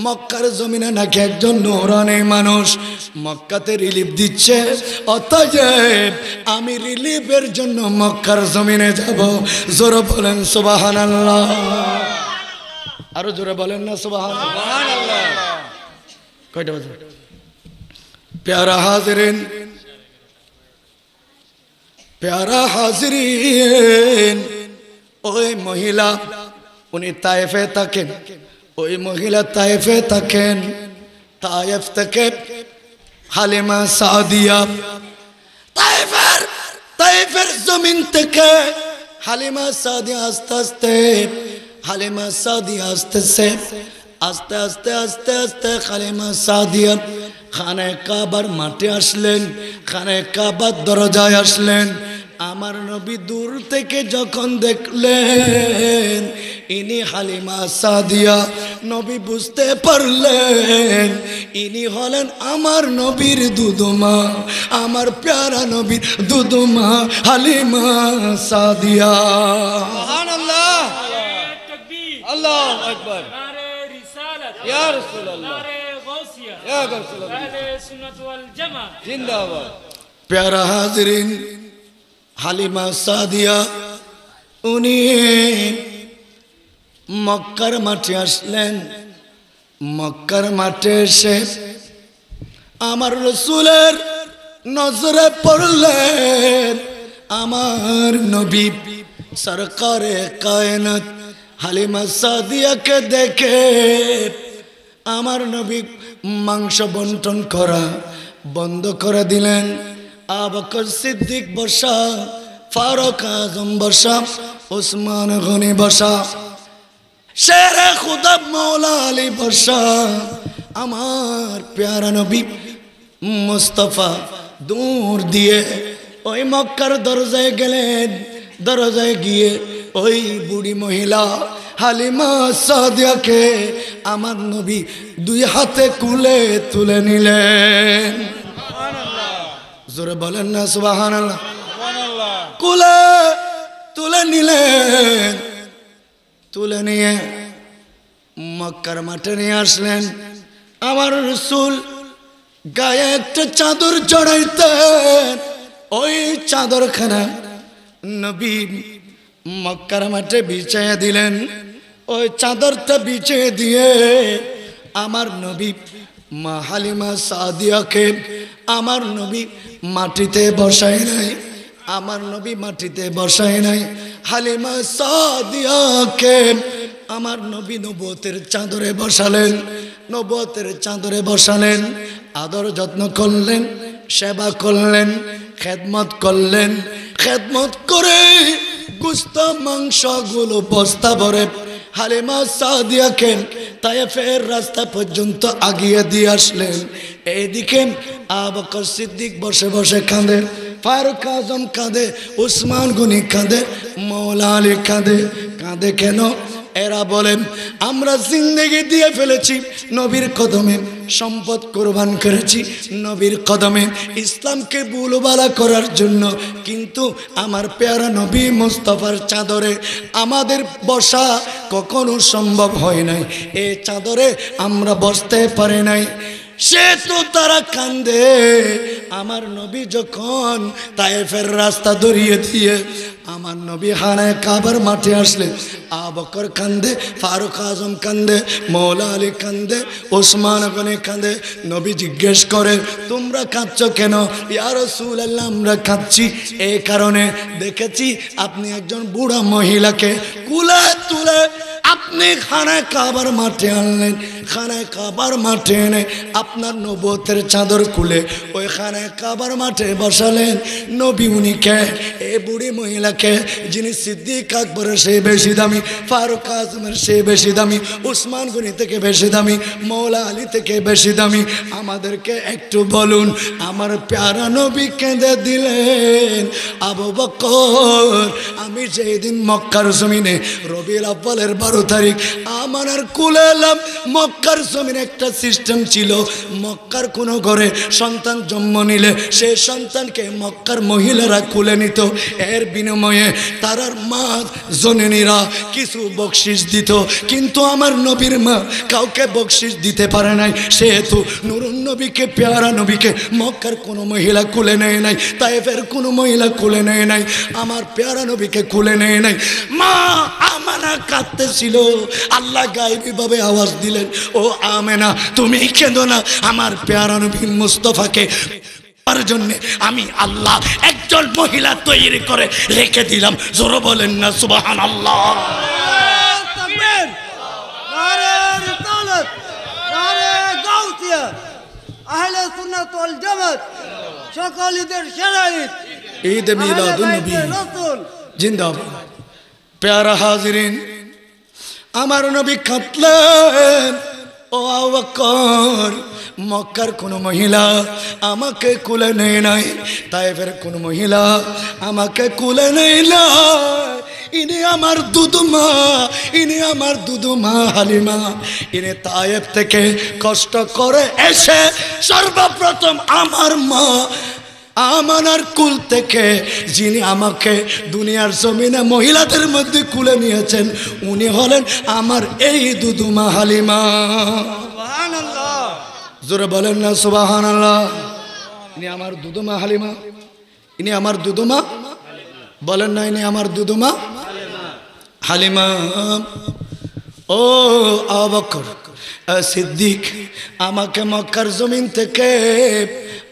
মক্কার জমিনে নাকি একজন নেই মানুষ মক্কাতে রিলিফ দিচ্ছে অতএব আমি রিলিফের জন্য মক্কার জমিনে যাব জোর বলেন সুবাহান আল্লাহ আরো জোরে বলেন না প্যারা প্যারা ওই মহিলা উনি তায়েফে থাকেন ওই মহিলা তায়েফে থাকেন তায়েফ থেকে হালিমা সাদিয়া জমিন থেকে হালিমা সাদিয়া আস্তে আস্তে হালিমা সাদিয়া আসতেছে আস্তে আস্তে আস্তে আস্তে খালিমা সাদিয়া খানে কাবার মাঠে আসলেন খানে কাবার দরজায় আসলেন আমার নবী দূর থেকে যখন দেখলেন ইনি হালিমা সাদিয়া নবী বুঝতে পারলেন ইনি হলেন আমার নবীর দুদুমা আমার প্যারা নবীর দুদুমা হালিমা সাদিয়া আল্লাহ আকবর ইয়া প্যারা হাজরিন হালিমা সাদিয়া উনি মক্কার মাঠে আসলেন মক্কার মাঠে এসে আমার রসুলের নজরে পড়লেন আমার নবী সরকারে কায়নাত হালিমা সাদিয়াকে দেখে আমার নবী মাংস বন্টন করা বন্ধ করে দিলেন আবকর সিদ্দিক বসা ফারুক আজম বসা ওসমান গনি বসা শের খুদা মৌলা আলী বসা আমার প্যারা নবী মুস্তফা দূর দিয়ে ওই মক্কার দরজায় গেলেন দরজায় গিয়ে ওই বুড়ি মহিলা হালিমা সাদিয়াকে আমার নবী দুই হাতে কুলে তুলে নিলেন জোরে বলেন না সুবাহান কুলে তুলে নিলেন তুলে নিয়ে মক্কার মাঠে নিয়ে আসলেন আমার রসুল গায়ে একটা চাদর চড়াইতেন ওই চাদরখানা নবী মক্কার মাঠে বিছিয়ে দিলেন ওই চাদরটা বিছিয়ে দিয়ে আমার নবী মা হালিমা সাদিয়াকে আমার নবী মাটিতে বসায় নাই আমার নবী মাটিতে বসায় নাই হালিমা সাদিয়াকে আমার নবী নবতের চাঁদরে বসালেন নবতের চাঁদরে বসালেন আদর যত্ন করলেন সেবা করলেন খেদমত করলেন খেদমত করে গুস্ত মাংসগুলো বস্তা ভরে হালিমা তাই ফের রাস্তা পর্যন্ত আগিয়ে দিয়ে আসলেন এদিকে আবকর সিদ্দিক বসে বসে কাঁদে ফারুক আজম কাঁদে উসমান গুনি কাঁদে মৌলা আলী কাঁদে কাঁদে কেন এরা বলেন আমরা জিন্দেগি দিয়ে ফেলেছি নবীর কদমে সম্পদ কোরবান করেছি নবীর কদমে ইসলামকে বুলবালা করার জন্য কিন্তু আমার পেয়ারা নবী মুস্তফার চাদরে আমাদের বসা কখনো সম্ভব হয় নাই এ চাদরে আমরা বসতে পারি নাই সে তো তারা কান্দে আমার নবী যখন তাইফের রাস্তা ধরিয়ে দিয়ে আমার নবী হানায় কাবার মাঠে আসলে আবকর কান্দে ফারুক আজম কান্দে মৌলা আলী কান্দে ওসমান গনে কান্দে নবী জিজ্ঞেস করে তোমরা কাঁদছ কেন ইয়ার সুল আল্লাহ আমরা কাঁদছি এই কারণে দেখেছি আপনি একজন বুড়া মহিলাকে কুলে তুলে আপনি খানায় কাবার মাঠে আনলেন খানায় কাবার মাঠে এনে আপনার নবতের চাদর খুলে ওই খানায় কাবার মাঠে বসালেন নবী উনিকে এ বুড়ি মহিলাকে যিনি সিদ্দিক আকবরের সে বেশি দামি ফারুক আজমের সে বেশি দামি উসমান গনি থেকে বেশি দামি মৌলা আলী থেকে বেশি দামি আমাদেরকে একটু বলুন আমার প্যারা নবী কেঁদে দিলেন আবু বকর আমি যেদিন মক্কার জমিনে রবির আব্বালের বারো বারো তারিখ আমার আর কুলে এলাম মক্কার জমির একটা সিস্টেম ছিল মক্কার কোনো ঘরে সন্তান জন্ম নিলে সে সন্তানকে মক্কার মহিলারা খুলে নিত এর বিনিময়ে তার আর মা জনিনীরা কিছু বকশিস দিত কিন্তু আমার নবীর মা কাউকে বকশিস দিতে পারে নাই সেহেতু নুরুন নবীকে পেয়ারা নবীকে মক্কার কোনো মহিলা খুলে নেয় নাই তাইফের কোনো মহিলা খুলে নেয় নাই আমার পেয়ারা নবীকে খুলে নেয় নাই মা আমানা কাঁদতেছিল ছিল আল্লাহ গাইবিভাবে আওয়াজ দিলেন ও আমেনা তুমি কেঁদো না আমার প্যারা নবী মুস্তফাকে তার জন্য আমি আল্লাহ একজন মহিলা তৈরি করে রেখে দিলাম জোরো বলেন না সুবাহান আল্লাহ ঈদের ঈদ ঈদ জিন্দাবাদ প্যারা হাজরিন আমার নবী খাতলেন ও আবাকর মক্কার কোনো মহিলা আমাকে কুলে নেয় নাই তাইফের কোন মহিলা আমাকে কুলে নেই না ইনি আমার দুদুমা ইনি আমার দুদুমা হালিমা ইনি তায়েব থেকে কষ্ট করে এসে সর্বপ্রথম আমার মা আমানার কুল থেকে যিনি আমাকে দুনিয়ার জমিনে মহিলাদের মধ্যে কুলে নিয়েছেন উনি হলেন আমার এই দুদুমা হালিমা জোরে বলেন না সুবাহান ইনি আমার দুদুমা হালিমা ইনি আমার দুদুমা বলেন না ইনি আমার দুদুমা হালিমা ও আবকর সিদ্দিক আমাকে মক্কার জমিন থেকে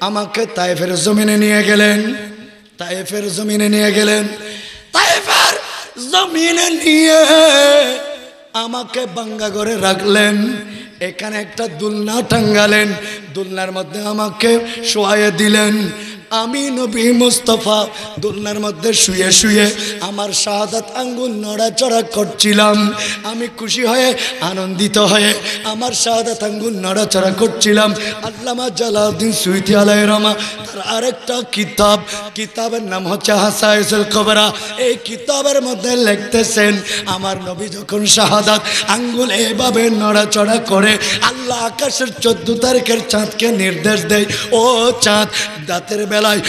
আমাকে তাইফের জমিনে নিয়ে গেলেন তাইফের জমিনে নিয়ে গেলেন তাইফের জমিনে নিয়ে আমাকে বাঙ্গা করে রাখলেন এখানে একটা দুলনা টাঙ্গালেন দুলনার মধ্যে আমাকে শোয়াইয়ে দিলেন আমি নবী মুস্তফা দোলনার মধ্যে শুয়ে শুয়ে আমার শাহাদাত আঙ্গুল নড়াচড়া করছিলাম আমি খুশি হয়ে আনন্দিত হয়ে আমার শাহাদাত আঙ্গুল নড়াচড়া করছিলাম আল্লামা জালাউদ্দিন সুইতি আলাই রমা তার আরেকটা কিতাব কিতাবের নাম হচ্ছে হাসাইসুল কবরা এই কিতাবের মধ্যে লিখতেছেন আমার নবী যখন শাহাদাত আঙ্গুল এভাবে নড়াচড়া করে আল্লাহ আকাশের চোদ্দ তারিখের চাঁদকে নির্দেশ দেয় ও চাঁদ দাঁতের বেলা বেলায়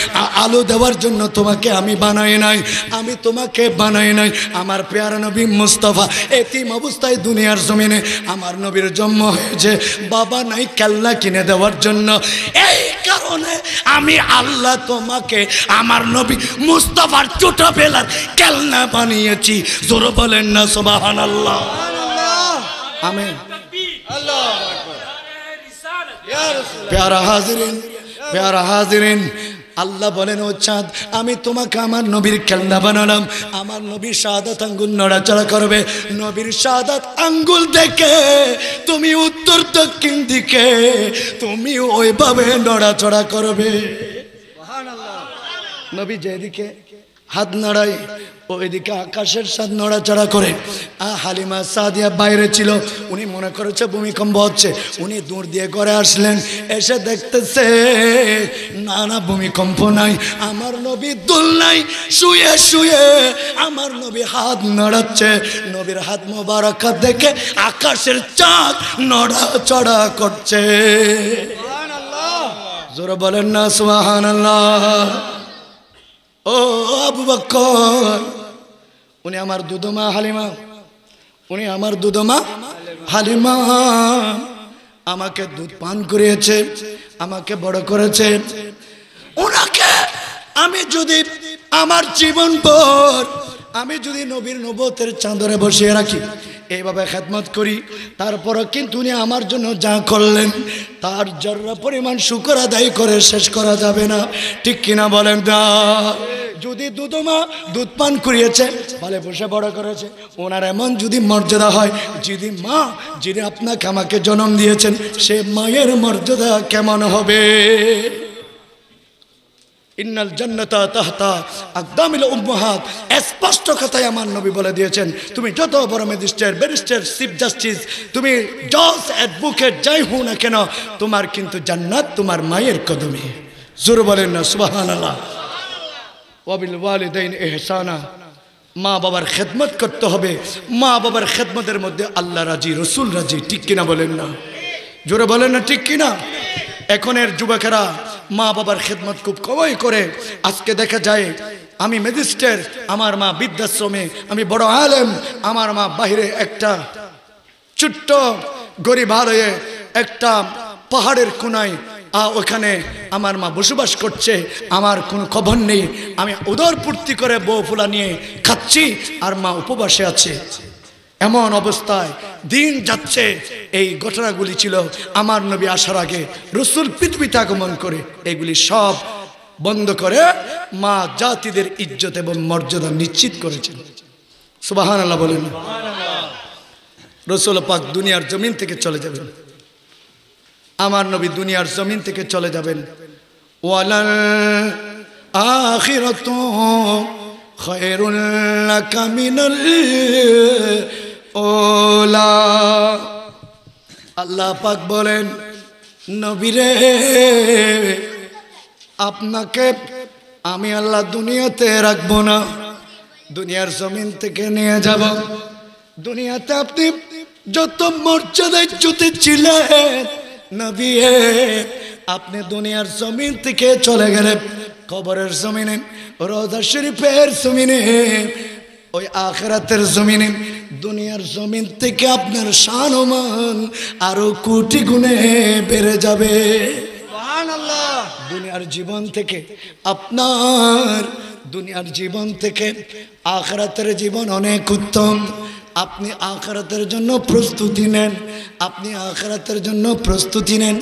আলো দেওয়ার জন্য তোমাকে আমি বানাই নাই আমি তোমাকে বানাই নাই আমার পেয়ারা নবী মুস্তফা এতিম অবস্থায় দুনিয়ার জমিনে আমার নবীর জন্ম হয়েছে বাবা নাই কেল্লা কিনে দেওয়ার জন্য এই কারণে আমি আল্লাহ তোমাকে আমার নবী মুস্তফার ছোট বেলার কেলনা বানিয়েছি জোর বলেন না সোবাহান আল্লাহ আমি আল্লাহ প্যারা হাজিরিন প্যারা হাজিরিন আল্লাহ বলেন ও চাঁদ আমি তোমাকে আমার নবীর খেলনা বানালাম আমার নবীর সাদাত আঙ্গুল নড়াচড়া করবে নবীর সাদাত আঙ্গুল দেখে তুমি উত্তর দক্ষিণ দিকে তুমি ওইভাবে নড়াচড়া করবে নবী যেদিকে হাত নাড়াই ওইদিকে আকাশের সাদ নড়াচড়া করে আ হালিমা সাদিয়া বাইরে ছিল উনি মনে করেছে ভূমিকম্প হচ্ছে উনি দূর দিয়ে ঘরে আসলেন এসে দেখতেছে না না ভূমিকম্প নাই আমার নবী দুল নাই শুয়ে শুয়ে আমার নবী হাত নড়াচ্ছে নবীর হাত মোবারকা দেখে আকাশের চাঁদ নড়াচড়া করছে জোরে বলেন না আল্লাহ ও আবু বকর উনি আমার দুদমা হালিমা উনি আমার দুদমা হালিমা আমাকে দুধ পান করিয়েছে আমাকে বড় করেছে ওনাকে আমি যদি আমার জীবন পর আমি যদি নবীর নবতের চাঁদরে বসিয়ে রাখি এইভাবে খেদমত করি তারপরও কিন্তু উনি আমার জন্য যা করলেন তার জর্রা পরিমাণ শুকর আদায় করে শেষ করা যাবে না ঠিক কিনা বলেন দা যদি দুধমা দুধ পান করিয়েছে বলে বসে বড় করেছে ওনার এমন যদি মর্যাদা হয় যদি মা যিনি আপনাকে আমাকে জন্ম দিয়েছেন সে মায়ের মর্যাদা কেমন হবে ইন্নাল জান্নাতা তাহতা আকদামিল উম্মাহাত স্পষ্ট কথায় আমার নবী বলে দিয়েছেন তুমি যত বড় ম্যাজিস্ট্রেট ব্যারিস্টার চিফ জাস্টিস তুমি জজ অ্যাডভোকেট যাই হো না কেন তোমার কিন্তু জান্নাত তোমার মায়ের কদমে জোর বলেন না সুবাহান আল্লাহ ওয়াবিল ওয়ালিদাইন এহসানা মা বাবার খেদমত করতে হবে মা বাবার খেদমতের মধ্যে আল্লাহ রাজি রসুল রাজি ঠিক কিনা বলেন না জোরে বলেন না ঠিক কিনা এখনের যুবকেরা মা বাবার খেদমত খুব কমই করে আজকে দেখা যায় আমি ম্যাজিস্ট্রেট আমার মা বৃদ্ধাশ্রমে আমি বড় আলেম আমার মা বাহিরে একটা ছোট্ট গরিব হারয়ে একটা পাহাড়ের কোনায় ওখানে আমার মা বসবাস করছে আমার কোনো খবর নেই আমি উদরপূর্তি করে বউ ফুলা নিয়ে খাচ্ছি আর মা উপবাসে আছে এমন অবস্থায় দিন যাচ্ছে এই ঘটনাগুলি ছিল আমার নবী আসার আগে রসুল পৃথিবীতে আগমন করে এগুলি সব বন্ধ করে মা জাতিদের ইজ্জত এবং মর্যাদা নিশ্চিত করেছেন সুবাহান আল্লাহ বলেন রসুল পাক দুনিয়ার জমিন থেকে চলে যাবেন আমার নবী দুনিয়ার জমিন থেকে চলে যাবেন ওয়ালাল আখিরাতু ওলা আল্লাহ পাক বলেন নবীরে আপনাকে আমি আল্লাহ দুনিয়াতে রাখব না দুনিয়ার জমিন থেকে নিয়ে যাব দুনিয়াতে আপনি যত মর্যাদায় জুতে ছিলেন নবী আপনি দুনিয়ার জমিন থেকে চলে গেলেন খবরের জমিনে রোজা শরীফের জমিনে ওই আখরাতের জমিনে দুনিয়ার জমিন থেকে আপনার মান আরো কোটি গুণে বেড়ে যাবে দুনিয়ার জীবন থেকে আপনার দুনিয়ার জীবন থেকে আখরাতের জীবন অনেক উত্তম আপনি আখরাতের জন্য প্রস্তুতি নেন আপনি আখরাতের জন্য প্রস্তুতি নেন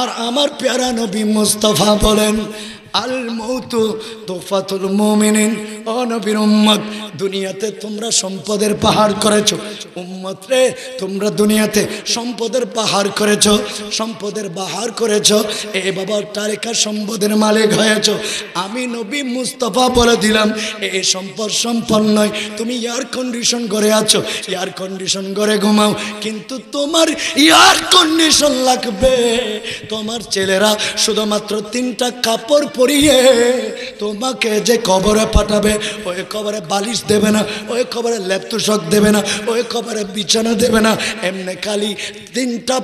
আর আমার প্যারা নবী মুস্তফা বলেন দুনিয়াতে তোমরা সম্পদের পাহাড় করেছ উম্মত রে তোমরা দুনিয়াতে সম্পদের পাহাড় করেছ সম্পদের বাহার করেছ এ বাবা তারেকা সম্পদের মালিক হয়েছ আমি নবী মুস্তফা বলে দিলাম এ সম্পদ সম্পদ নয় তুমি এয়ার কন্ডিশন করে আছো এয়ার কন্ডিশন করে ঘুমাও কিন্তু তোমার এয়ার কন্ডিশন লাগবে তোমার ছেলেরা শুধুমাত্র তিনটা কাপড় করিয়ে তোমাকে যে কবরে পাঠাবে ওই কবরে বালিশ দেবে না ওই কবরে ল্যাপটুশক দেবে না ওই কবরে বিছানা দেবে না এমনি খালি তিনটা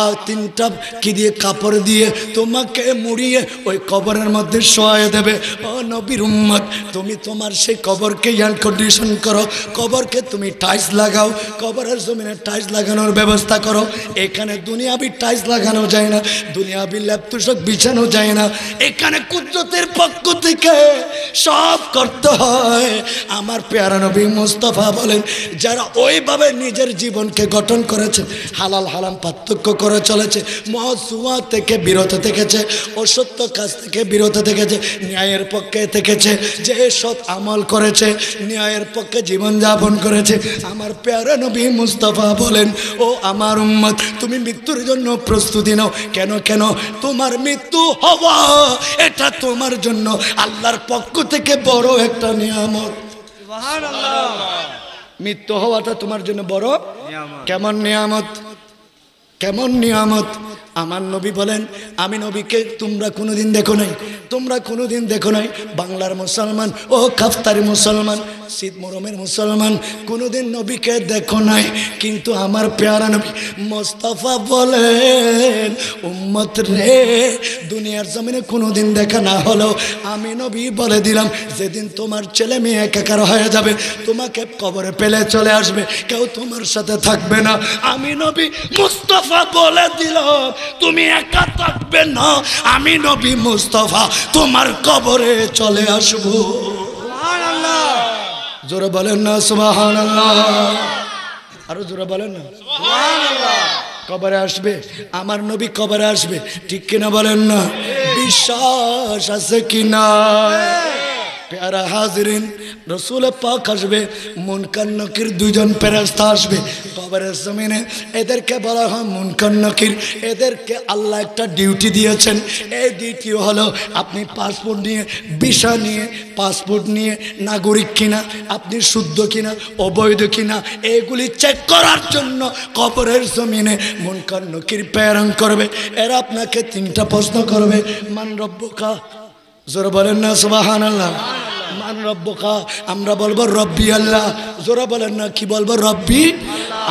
আর তিনটা কি দিয়ে কাপড় দিয়ে তোমাকে মুড়িয়ে ওই কবরের মধ্যে শোয়া দেবে ও নবীর উম্মত তুমি তোমার সেই কবরকে এয়ার কন্ডিশন করো কবরকে তুমি টাইলস লাগাও কবরের জমিনে টাইলস লাগানোর ব্যবস্থা করো এখানে দুনিয়াবি টাইলস লাগানো যায় না দুনিয়াবি ল্যাপটুশক বিছানো যায় না এখানে কুদরতের পক্ষ থেকে সব করতে হয় আমার পেয়ারা নবী মুস্তফা বলেন যারা ওইভাবে নিজের জীবনকে গঠন করেছে হালাল হালাম পার্থক্য করে চলেছে মহসুয়া থেকে বিরত থেকেছে অসত্য কাজ থেকে বিরত থেকেছে ন্যায়ের পক্ষে থেকেছে যে সৎ আমল করেছে ন্যায়ের পক্ষে জীবনযাপন করেছে আমার পেয়ারা নবী মুস্তফা বলেন ও আমার উম্মত তুমি মৃত্যুর জন্য প্রস্তুতি নাও কেন কেন তোমার মৃত্যু হওয়া এটা এটা তোমার জন্য আল্লাহর পক্ষ থেকে বড় একটা নিয়ামত মৃত্যু হওয়াটা তোমার জন্য বড় কেমন নিয়ামত কেমন নিয়ামত আমার নবী বলেন আমি নবীকে তোমরা কোনোদিন দেখো নাই তোমরা কোনোদিন দেখো নাই বাংলার মুসলমান ও কাফতারি মুসলমান শীত মরমের মুসলমান কোনোদিন নবীকে দেখো নাই কিন্তু আমার পেয়ারা নবী মোস্তফা বলেন উম্মত রে দুনিয়ার জমিনে কোনোদিন দেখা না হলেও আমি নবী বলে দিলাম যেদিন তোমার ছেলে মেয়ে একাকার হয়ে যাবে তোমাকে কবরে পেলে চলে আসবে কেউ তোমার সাথে থাকবে না আমি নবী মুস্তফা মুস্তফা বলে দিল তুমি একা থাকবে না আমি নবী মুস্তফা তোমার কবরে চলে আসবো জোরে বলেন না সুবাহান আরো জোরে বলেন না কবরে আসবে আমার নবী কবরে আসবে ঠিক কিনা বলেন না বিশ্বাস আছে কিনা পেয়ারা হাজরিন রসুল পাক আসবে মুনকার নকির দুজন প্যারাস্তা আসবে কবরের জমিনে এদেরকে বলা হয় মুনকার নকির এদেরকে আল্লাহ একটা ডিউটি দিয়েছেন এই ডিউটি হলো আপনি পাসপোর্ট নিয়ে ভিসা নিয়ে পাসপোর্ট নিয়ে নাগরিক কিনা আপনি শুদ্ধ কিনা অবৈধ কিনা এগুলি চেক করার জন্য কবরের জমিনে মুনকার নকির প্রেরণ করবে এরা আপনাকে তিনটা প্রশ্ন করবে মান রব্বকা জোরে বলেন না সুবাহান আল্লাহ মান কা আমরা বলবো রব্বি আল্লাহ জোরে বলেন না কি বলবো রব্বি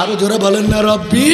আরো জোরে বলেন না রব্বি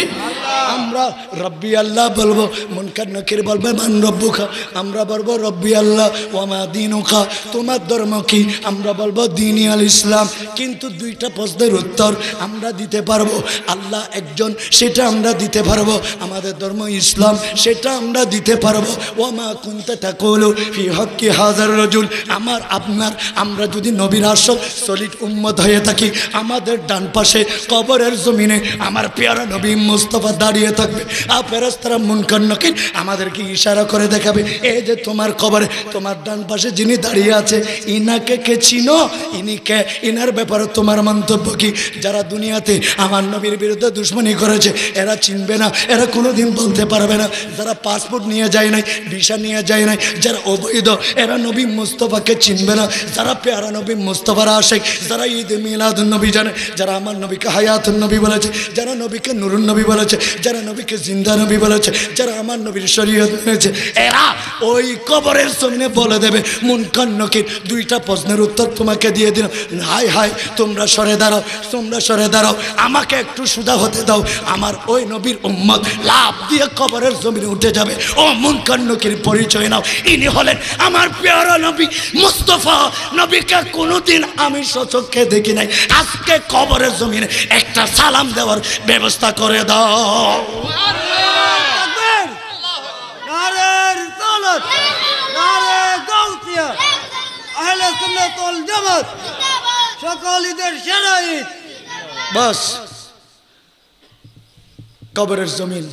আমরা রব্বি আল্লাহ বলবো মনকার নকির বলবে মান রব্বু খা আমরা বলবো রব্বি আল্লাহ ওমা দিন খা তোমার ধর্ম কি আমরা বলবো দিন আল ইসলাম কিন্তু দুইটা প্রশ্নের উত্তর আমরা দিতে পারবো আল্লাহ একজন সেটা আমরা দিতে পারবো আমাদের ধর্ম ইসলাম সেটা আমরা দিতে পারবো ওমা কুনতে থাকলো ফি কি হাজার রজুল আমার আপনার আমরা যদি নবীর আসল সলিড উম্মত হয়ে থাকি আমাদের ডান পাশে কবরের জমিনে আমার পেয়ারা নবী মুস্তফা দাস দাঁড়িয়ে থাকবে আর ফেরস্তারা মুনকার নকিন আমাদেরকে ইশারা করে দেখাবে এই যে তোমার কবরে তোমার ডান পাশে যিনি দাঁড়িয়ে আছে ইনাকে কে চিন ইনি কে ইনার ব্যাপারে তোমার মন্তব্য কি যারা দুনিয়াতে আমার নবীর বিরুদ্ধে দুশ্মনী করেছে এরা চিনবে না এরা কোনো দিন বলতে পারবে না যারা পাসপোর্ট নিয়ে যায় নাই ভিসা নিয়ে যায় নাই যারা অবৈধ এরা নবী মুস্তফাকে চিনবে না যারা পেয়ারা নবী মুস্তফার আসে যারা ঈদ মিলাদ নবী জানে যারা আমার নবীকে হায়াত নবী বলেছে যারা নবীকে নুরুন নবী বলেছে যারা নবীকে জিন্দা নবী বলেছে যারা আমার নবীর শরীয়ত মেনেছে এরা ওই কবরের সামনে বলে দেবে মুনকান নকির দুইটা প্রশ্নের উত্তর তোমাকে দিয়ে দিল হাই হাই তোমরা সরে দাঁড়াও তোমরা সরে দাঁড়াও আমাকে একটু সুদা হতে দাও আমার ওই নবীর উম্মত লাভ দিয়ে কবরের জমিনে উঠে যাবে ও মুনকান নকির পরিচয় নাও ইনি হলেন আমার পেয়ারা নবী মুস্তফা নবীকে কোনোদিন আমি সচক্ষে দেখি নাই আজকে কবরের জমিনে একটা সালাম দেওয়ার ব্যবস্থা করে দাও সকল ঈদের সেরা ঈদ কবরের জমিন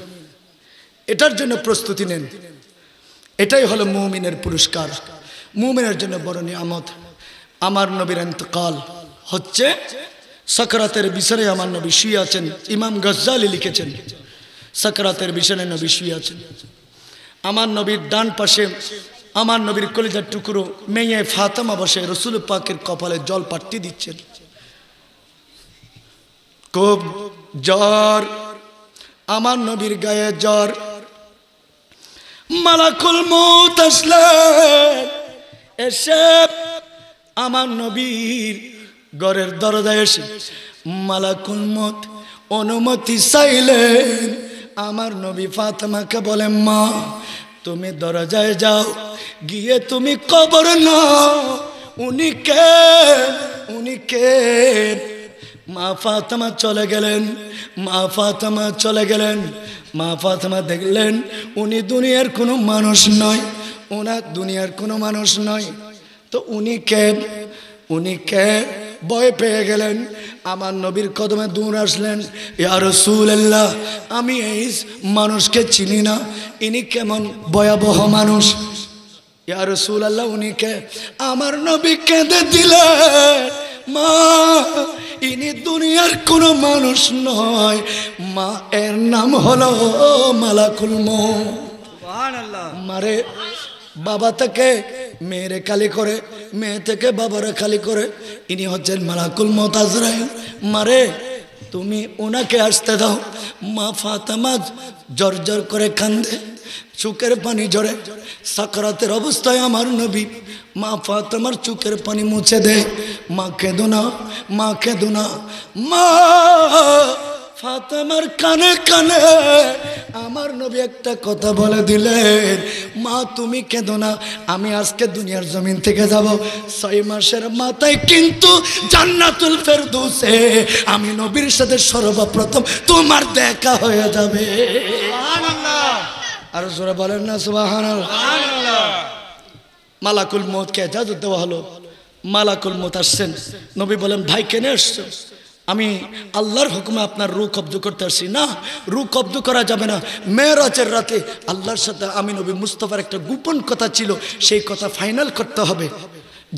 এটার জন্য প্রস্তুতি নেন এটাই হলো মুমিনের পুরস্কার মুমিনের জন্য বড় নিয়ামত আমার নবীর এন্তকাল হচ্ছে সকরাতের বিষয়ে আমার নবী শুয়ে আছেন ইমাম গজ্জালি লিখেছেন সকরাতের বিষয়ে নবী শুয়ে আছেন আমার নবীর ডান পাশে আমার নবীর কলিজার টুকরো মেয়ে ফাতেমা বসে রসুল পাকের কপালে জল পাট্টি দিচ্ছেন খুব জ্বর আমার নবীর গায়ে জ্বর মালাকুল মত আসলেন এসে আমার নবীর ঘরের দরজায় এসে মালাকুল মত অনুমতি চাইলেন আমার নবী ফাতেমাকে বলে মা তুমি দরজায় যাও গিয়ে তুমি কবর না উনি কে উনি কে মা ফাতেমা চলে গেলেন মা ফাতেমা চলে গেলেন মা ফাতেমা দেখলেন উনি দুনিয়ার কোনো মানুষ নয় ওনার দুনিয়ার কোনো মানুষ নয় তো উনি কে উনি কে ভয় পেয়ে গেলেন আমার নবীর কদমে দূর আসলেন ইয়ার আল্লাহ আমি এই মানুষকে চিনি না ইনি কেমন ভয়াবহ মানুষ ইয়ার রসুল আল্লাহ উনিকে আমার নবী কেঁদে দিলেন মা ইনি দুনিয়ার কোনো মানুষ নয় মা এর নাম হলো মালাকুল মারে বাবা থেকে মেয়েরে খালি করে মেয়ে থেকে বাবারা খালি করে ইনি হচ্ছেন মালাকুল মতাজরাই মারে তুমি ওনাকে আসতে দাও মা ফাতামাজ জর্জর করে কান্দে চুকের পানি ঝরে সাকরাতের অবস্থায় আমার নবী মা ফাতামার চুকের পানি মুছে দে মা খেদো না মা খেদো না মা ফাতেমার কানে কানে আমার নবী একটা কথা বলে দিলেন মা তুমি কেঁদো না আমি আজকে দুনিয়ার জমিন থেকে যাব ছয় মাসের মাথায় কিন্তু জান্নাতুল ফেরদৌসে আমি নবীর সাথে সর্বপ্রথম তোমার দেখা হয়ে যাবে আর জোরে বলেন না সুবাহান মালাকুল মত কে যা দেওয়া হলো মালাকুল মত আসছেন নবী বলেন ভাই কেনে আসছো আমি আল্লাহর হুকুমে আপনার রু কব্দ করতে আসছি না রু কব্দ করা যাবে না মেয়েরাজের রাতে আল্লাহর সাথে আমি নবী মুস্তফার একটা গোপন কথা ছিল সেই কথা ফাইনাল করতে হবে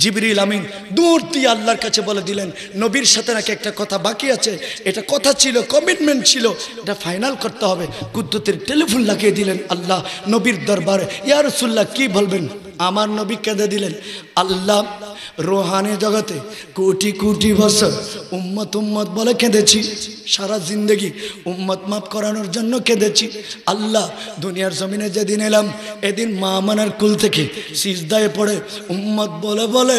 জিবরিল আমিন দূর দিয়ে আল্লাহর কাছে বলে দিলেন নবীর সাথে নাকি একটা কথা বাকি আছে এটা কথা ছিল কমিটমেন্ট ছিল এটা ফাইনাল করতে হবে কুদ্দুতের টেলিফোন লাগিয়ে দিলেন আল্লাহ নবীর দরবারে ইয়ারসুল্লাহ কি বলবেন আমার নবী কেঁদে দিলেন আল্লাহ রোহানি জগতে কোটি কোটি বছর উম্মত উম্মত বলে কেঁদেছি সারা জিন্দগি উম্মত মাপ করানোর জন্য কেঁদেছি আল্লাহ দুনিয়ার জমিনে যেদিন এলাম এদিন মা মানার কুল থেকে সিজদায় পড়ে উম্মত বলে বলে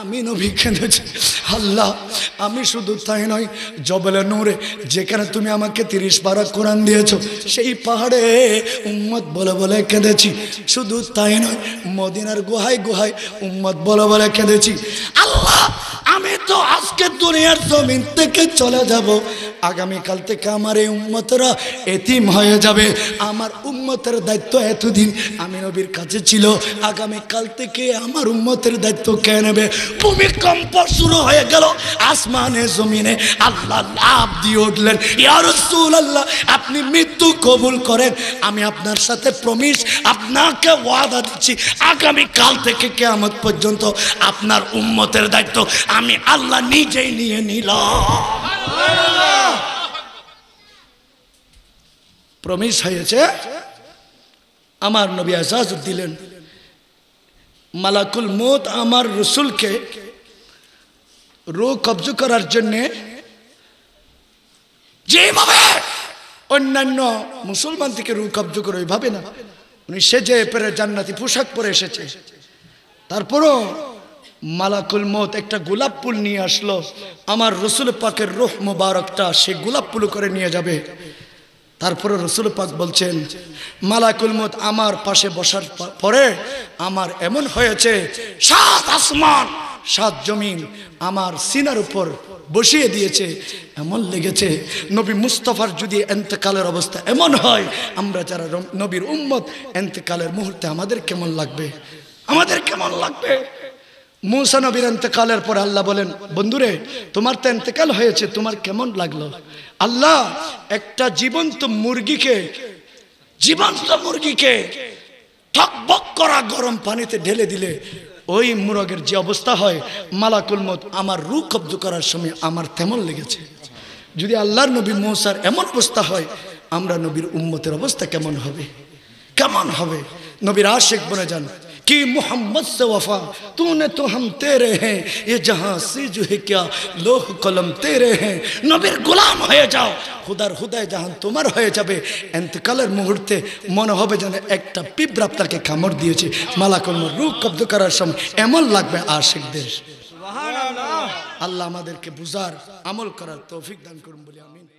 আমি নবী কেঁদেছি আল্লাহ আমি শুধু তাই নয় জবলে নূরে যেখানে তুমি আমাকে তিরিশ বারা কোরআন দিয়েছ সেই পাহাড়ে উম্মত বলে বলে কেঁদেছি শুধু তাই নয় মদিনার গুহায় গুহায় উম্মত বলে বলে কেঁদেছি আল্লাহ আমি তো আজকে দুনিয়ার জমিন থেকে চলে যাব আগামীকাল থেকে আমার এই উম্মতেরা এতিম হয়ে যাবে আমার উম্মতের দায়িত্ব এতদিন আমি নবীর কাছে ছিল আগামীকাল থেকে আমার উম্মতের দায়িত্ব কে নেবে ভূমিকম্প শুরু হয়ে গেল আসমানে জমিনে আল্লাহ লাভ দিয়ে উঠলেন ইয়ারসুল আল্লাহ আপনি মৃত্যু কবুল করেন আমি আপনার সাথে প্রমিস আপনাকে ওয়াদা দিচ্ছি আগামীকাল থেকে কেয়ামত পর্যন্ত আপনার উম্মতের দায়িত্ব আমি আল্লাহ নিজেই নিয়ে নিলাম প্রমিস হয়েছে আমার নবী আজাজ দিলেন মালাকুল মত আমার রসুলকে রো কবজ করার জন্যে যেভাবে অন্যান্য মুসলমান থেকে রু কব্জ করে ওইভাবে না উনি সেজে পেরে জান্নাতি পোশাক পরে এসেছে তারপরও মালাকুল মত একটা গোলাপ ফুল নিয়ে আসলো আমার রসুল পাকের রোহ মোবারকটা সে গোলাপ ফুল করে নিয়ে যাবে তারপরে রসুল পাক বলছেন মালাকুল মত আমার পাশে বসার পরে আমার এমন হয়েছে সাত আসমান সাত জমিন আমার সিনার উপর বসিয়ে দিয়েছে এমন লেগেছে নবী মুস্তফার যদি এন্তকালের অবস্থা এমন হয় আমরা যারা নবীর উম্মত এন্তকালের মুহূর্তে আমাদের কেমন লাগবে আমাদের কেমন লাগবে মৌসা নবীর এতেকালের পর আল্লাহ বলেন বন্ধুরে তোমার তো এতেকাল হয়েছে তোমার কেমন লাগলো আল্লাহ একটা জীবন্ত মুরগিকে জীবন্ত মুরগিকে ঠকবক করা গরম পানিতে ঢেলে দিলে ওই মুরগের যে অবস্থা হয় মালাকুল মত আমার রু কব্দ করার সময় আমার তেমন লেগেছে যদি আল্লাহর নবী মৌসার এমন অবস্থা হয় আমরা নবীর উম্মতের অবস্থা কেমন হবে কেমন হবে নবীর আশেখ বলে যান কি मोहम्मद से वफा তু तो हम तेरे हैं ये जहाँ से जो है লোহ কলম তেরে হ্যাঁ নবীর গুলাম হয়ে যাও হুদার হুদয় জাহান তোমার হয়ে যাবে এন্তকালের মুহূর্তে মনে হবে যেন একটা পিঁপড়া তাকে কামড় দিয়েছে কলম রুখ কব্দ করার সময় এমন লাগবে আশিক দেশ আল্লাহ আমাদেরকে বুঝার আমল করার তৌফিক দান করুন বলে আমিন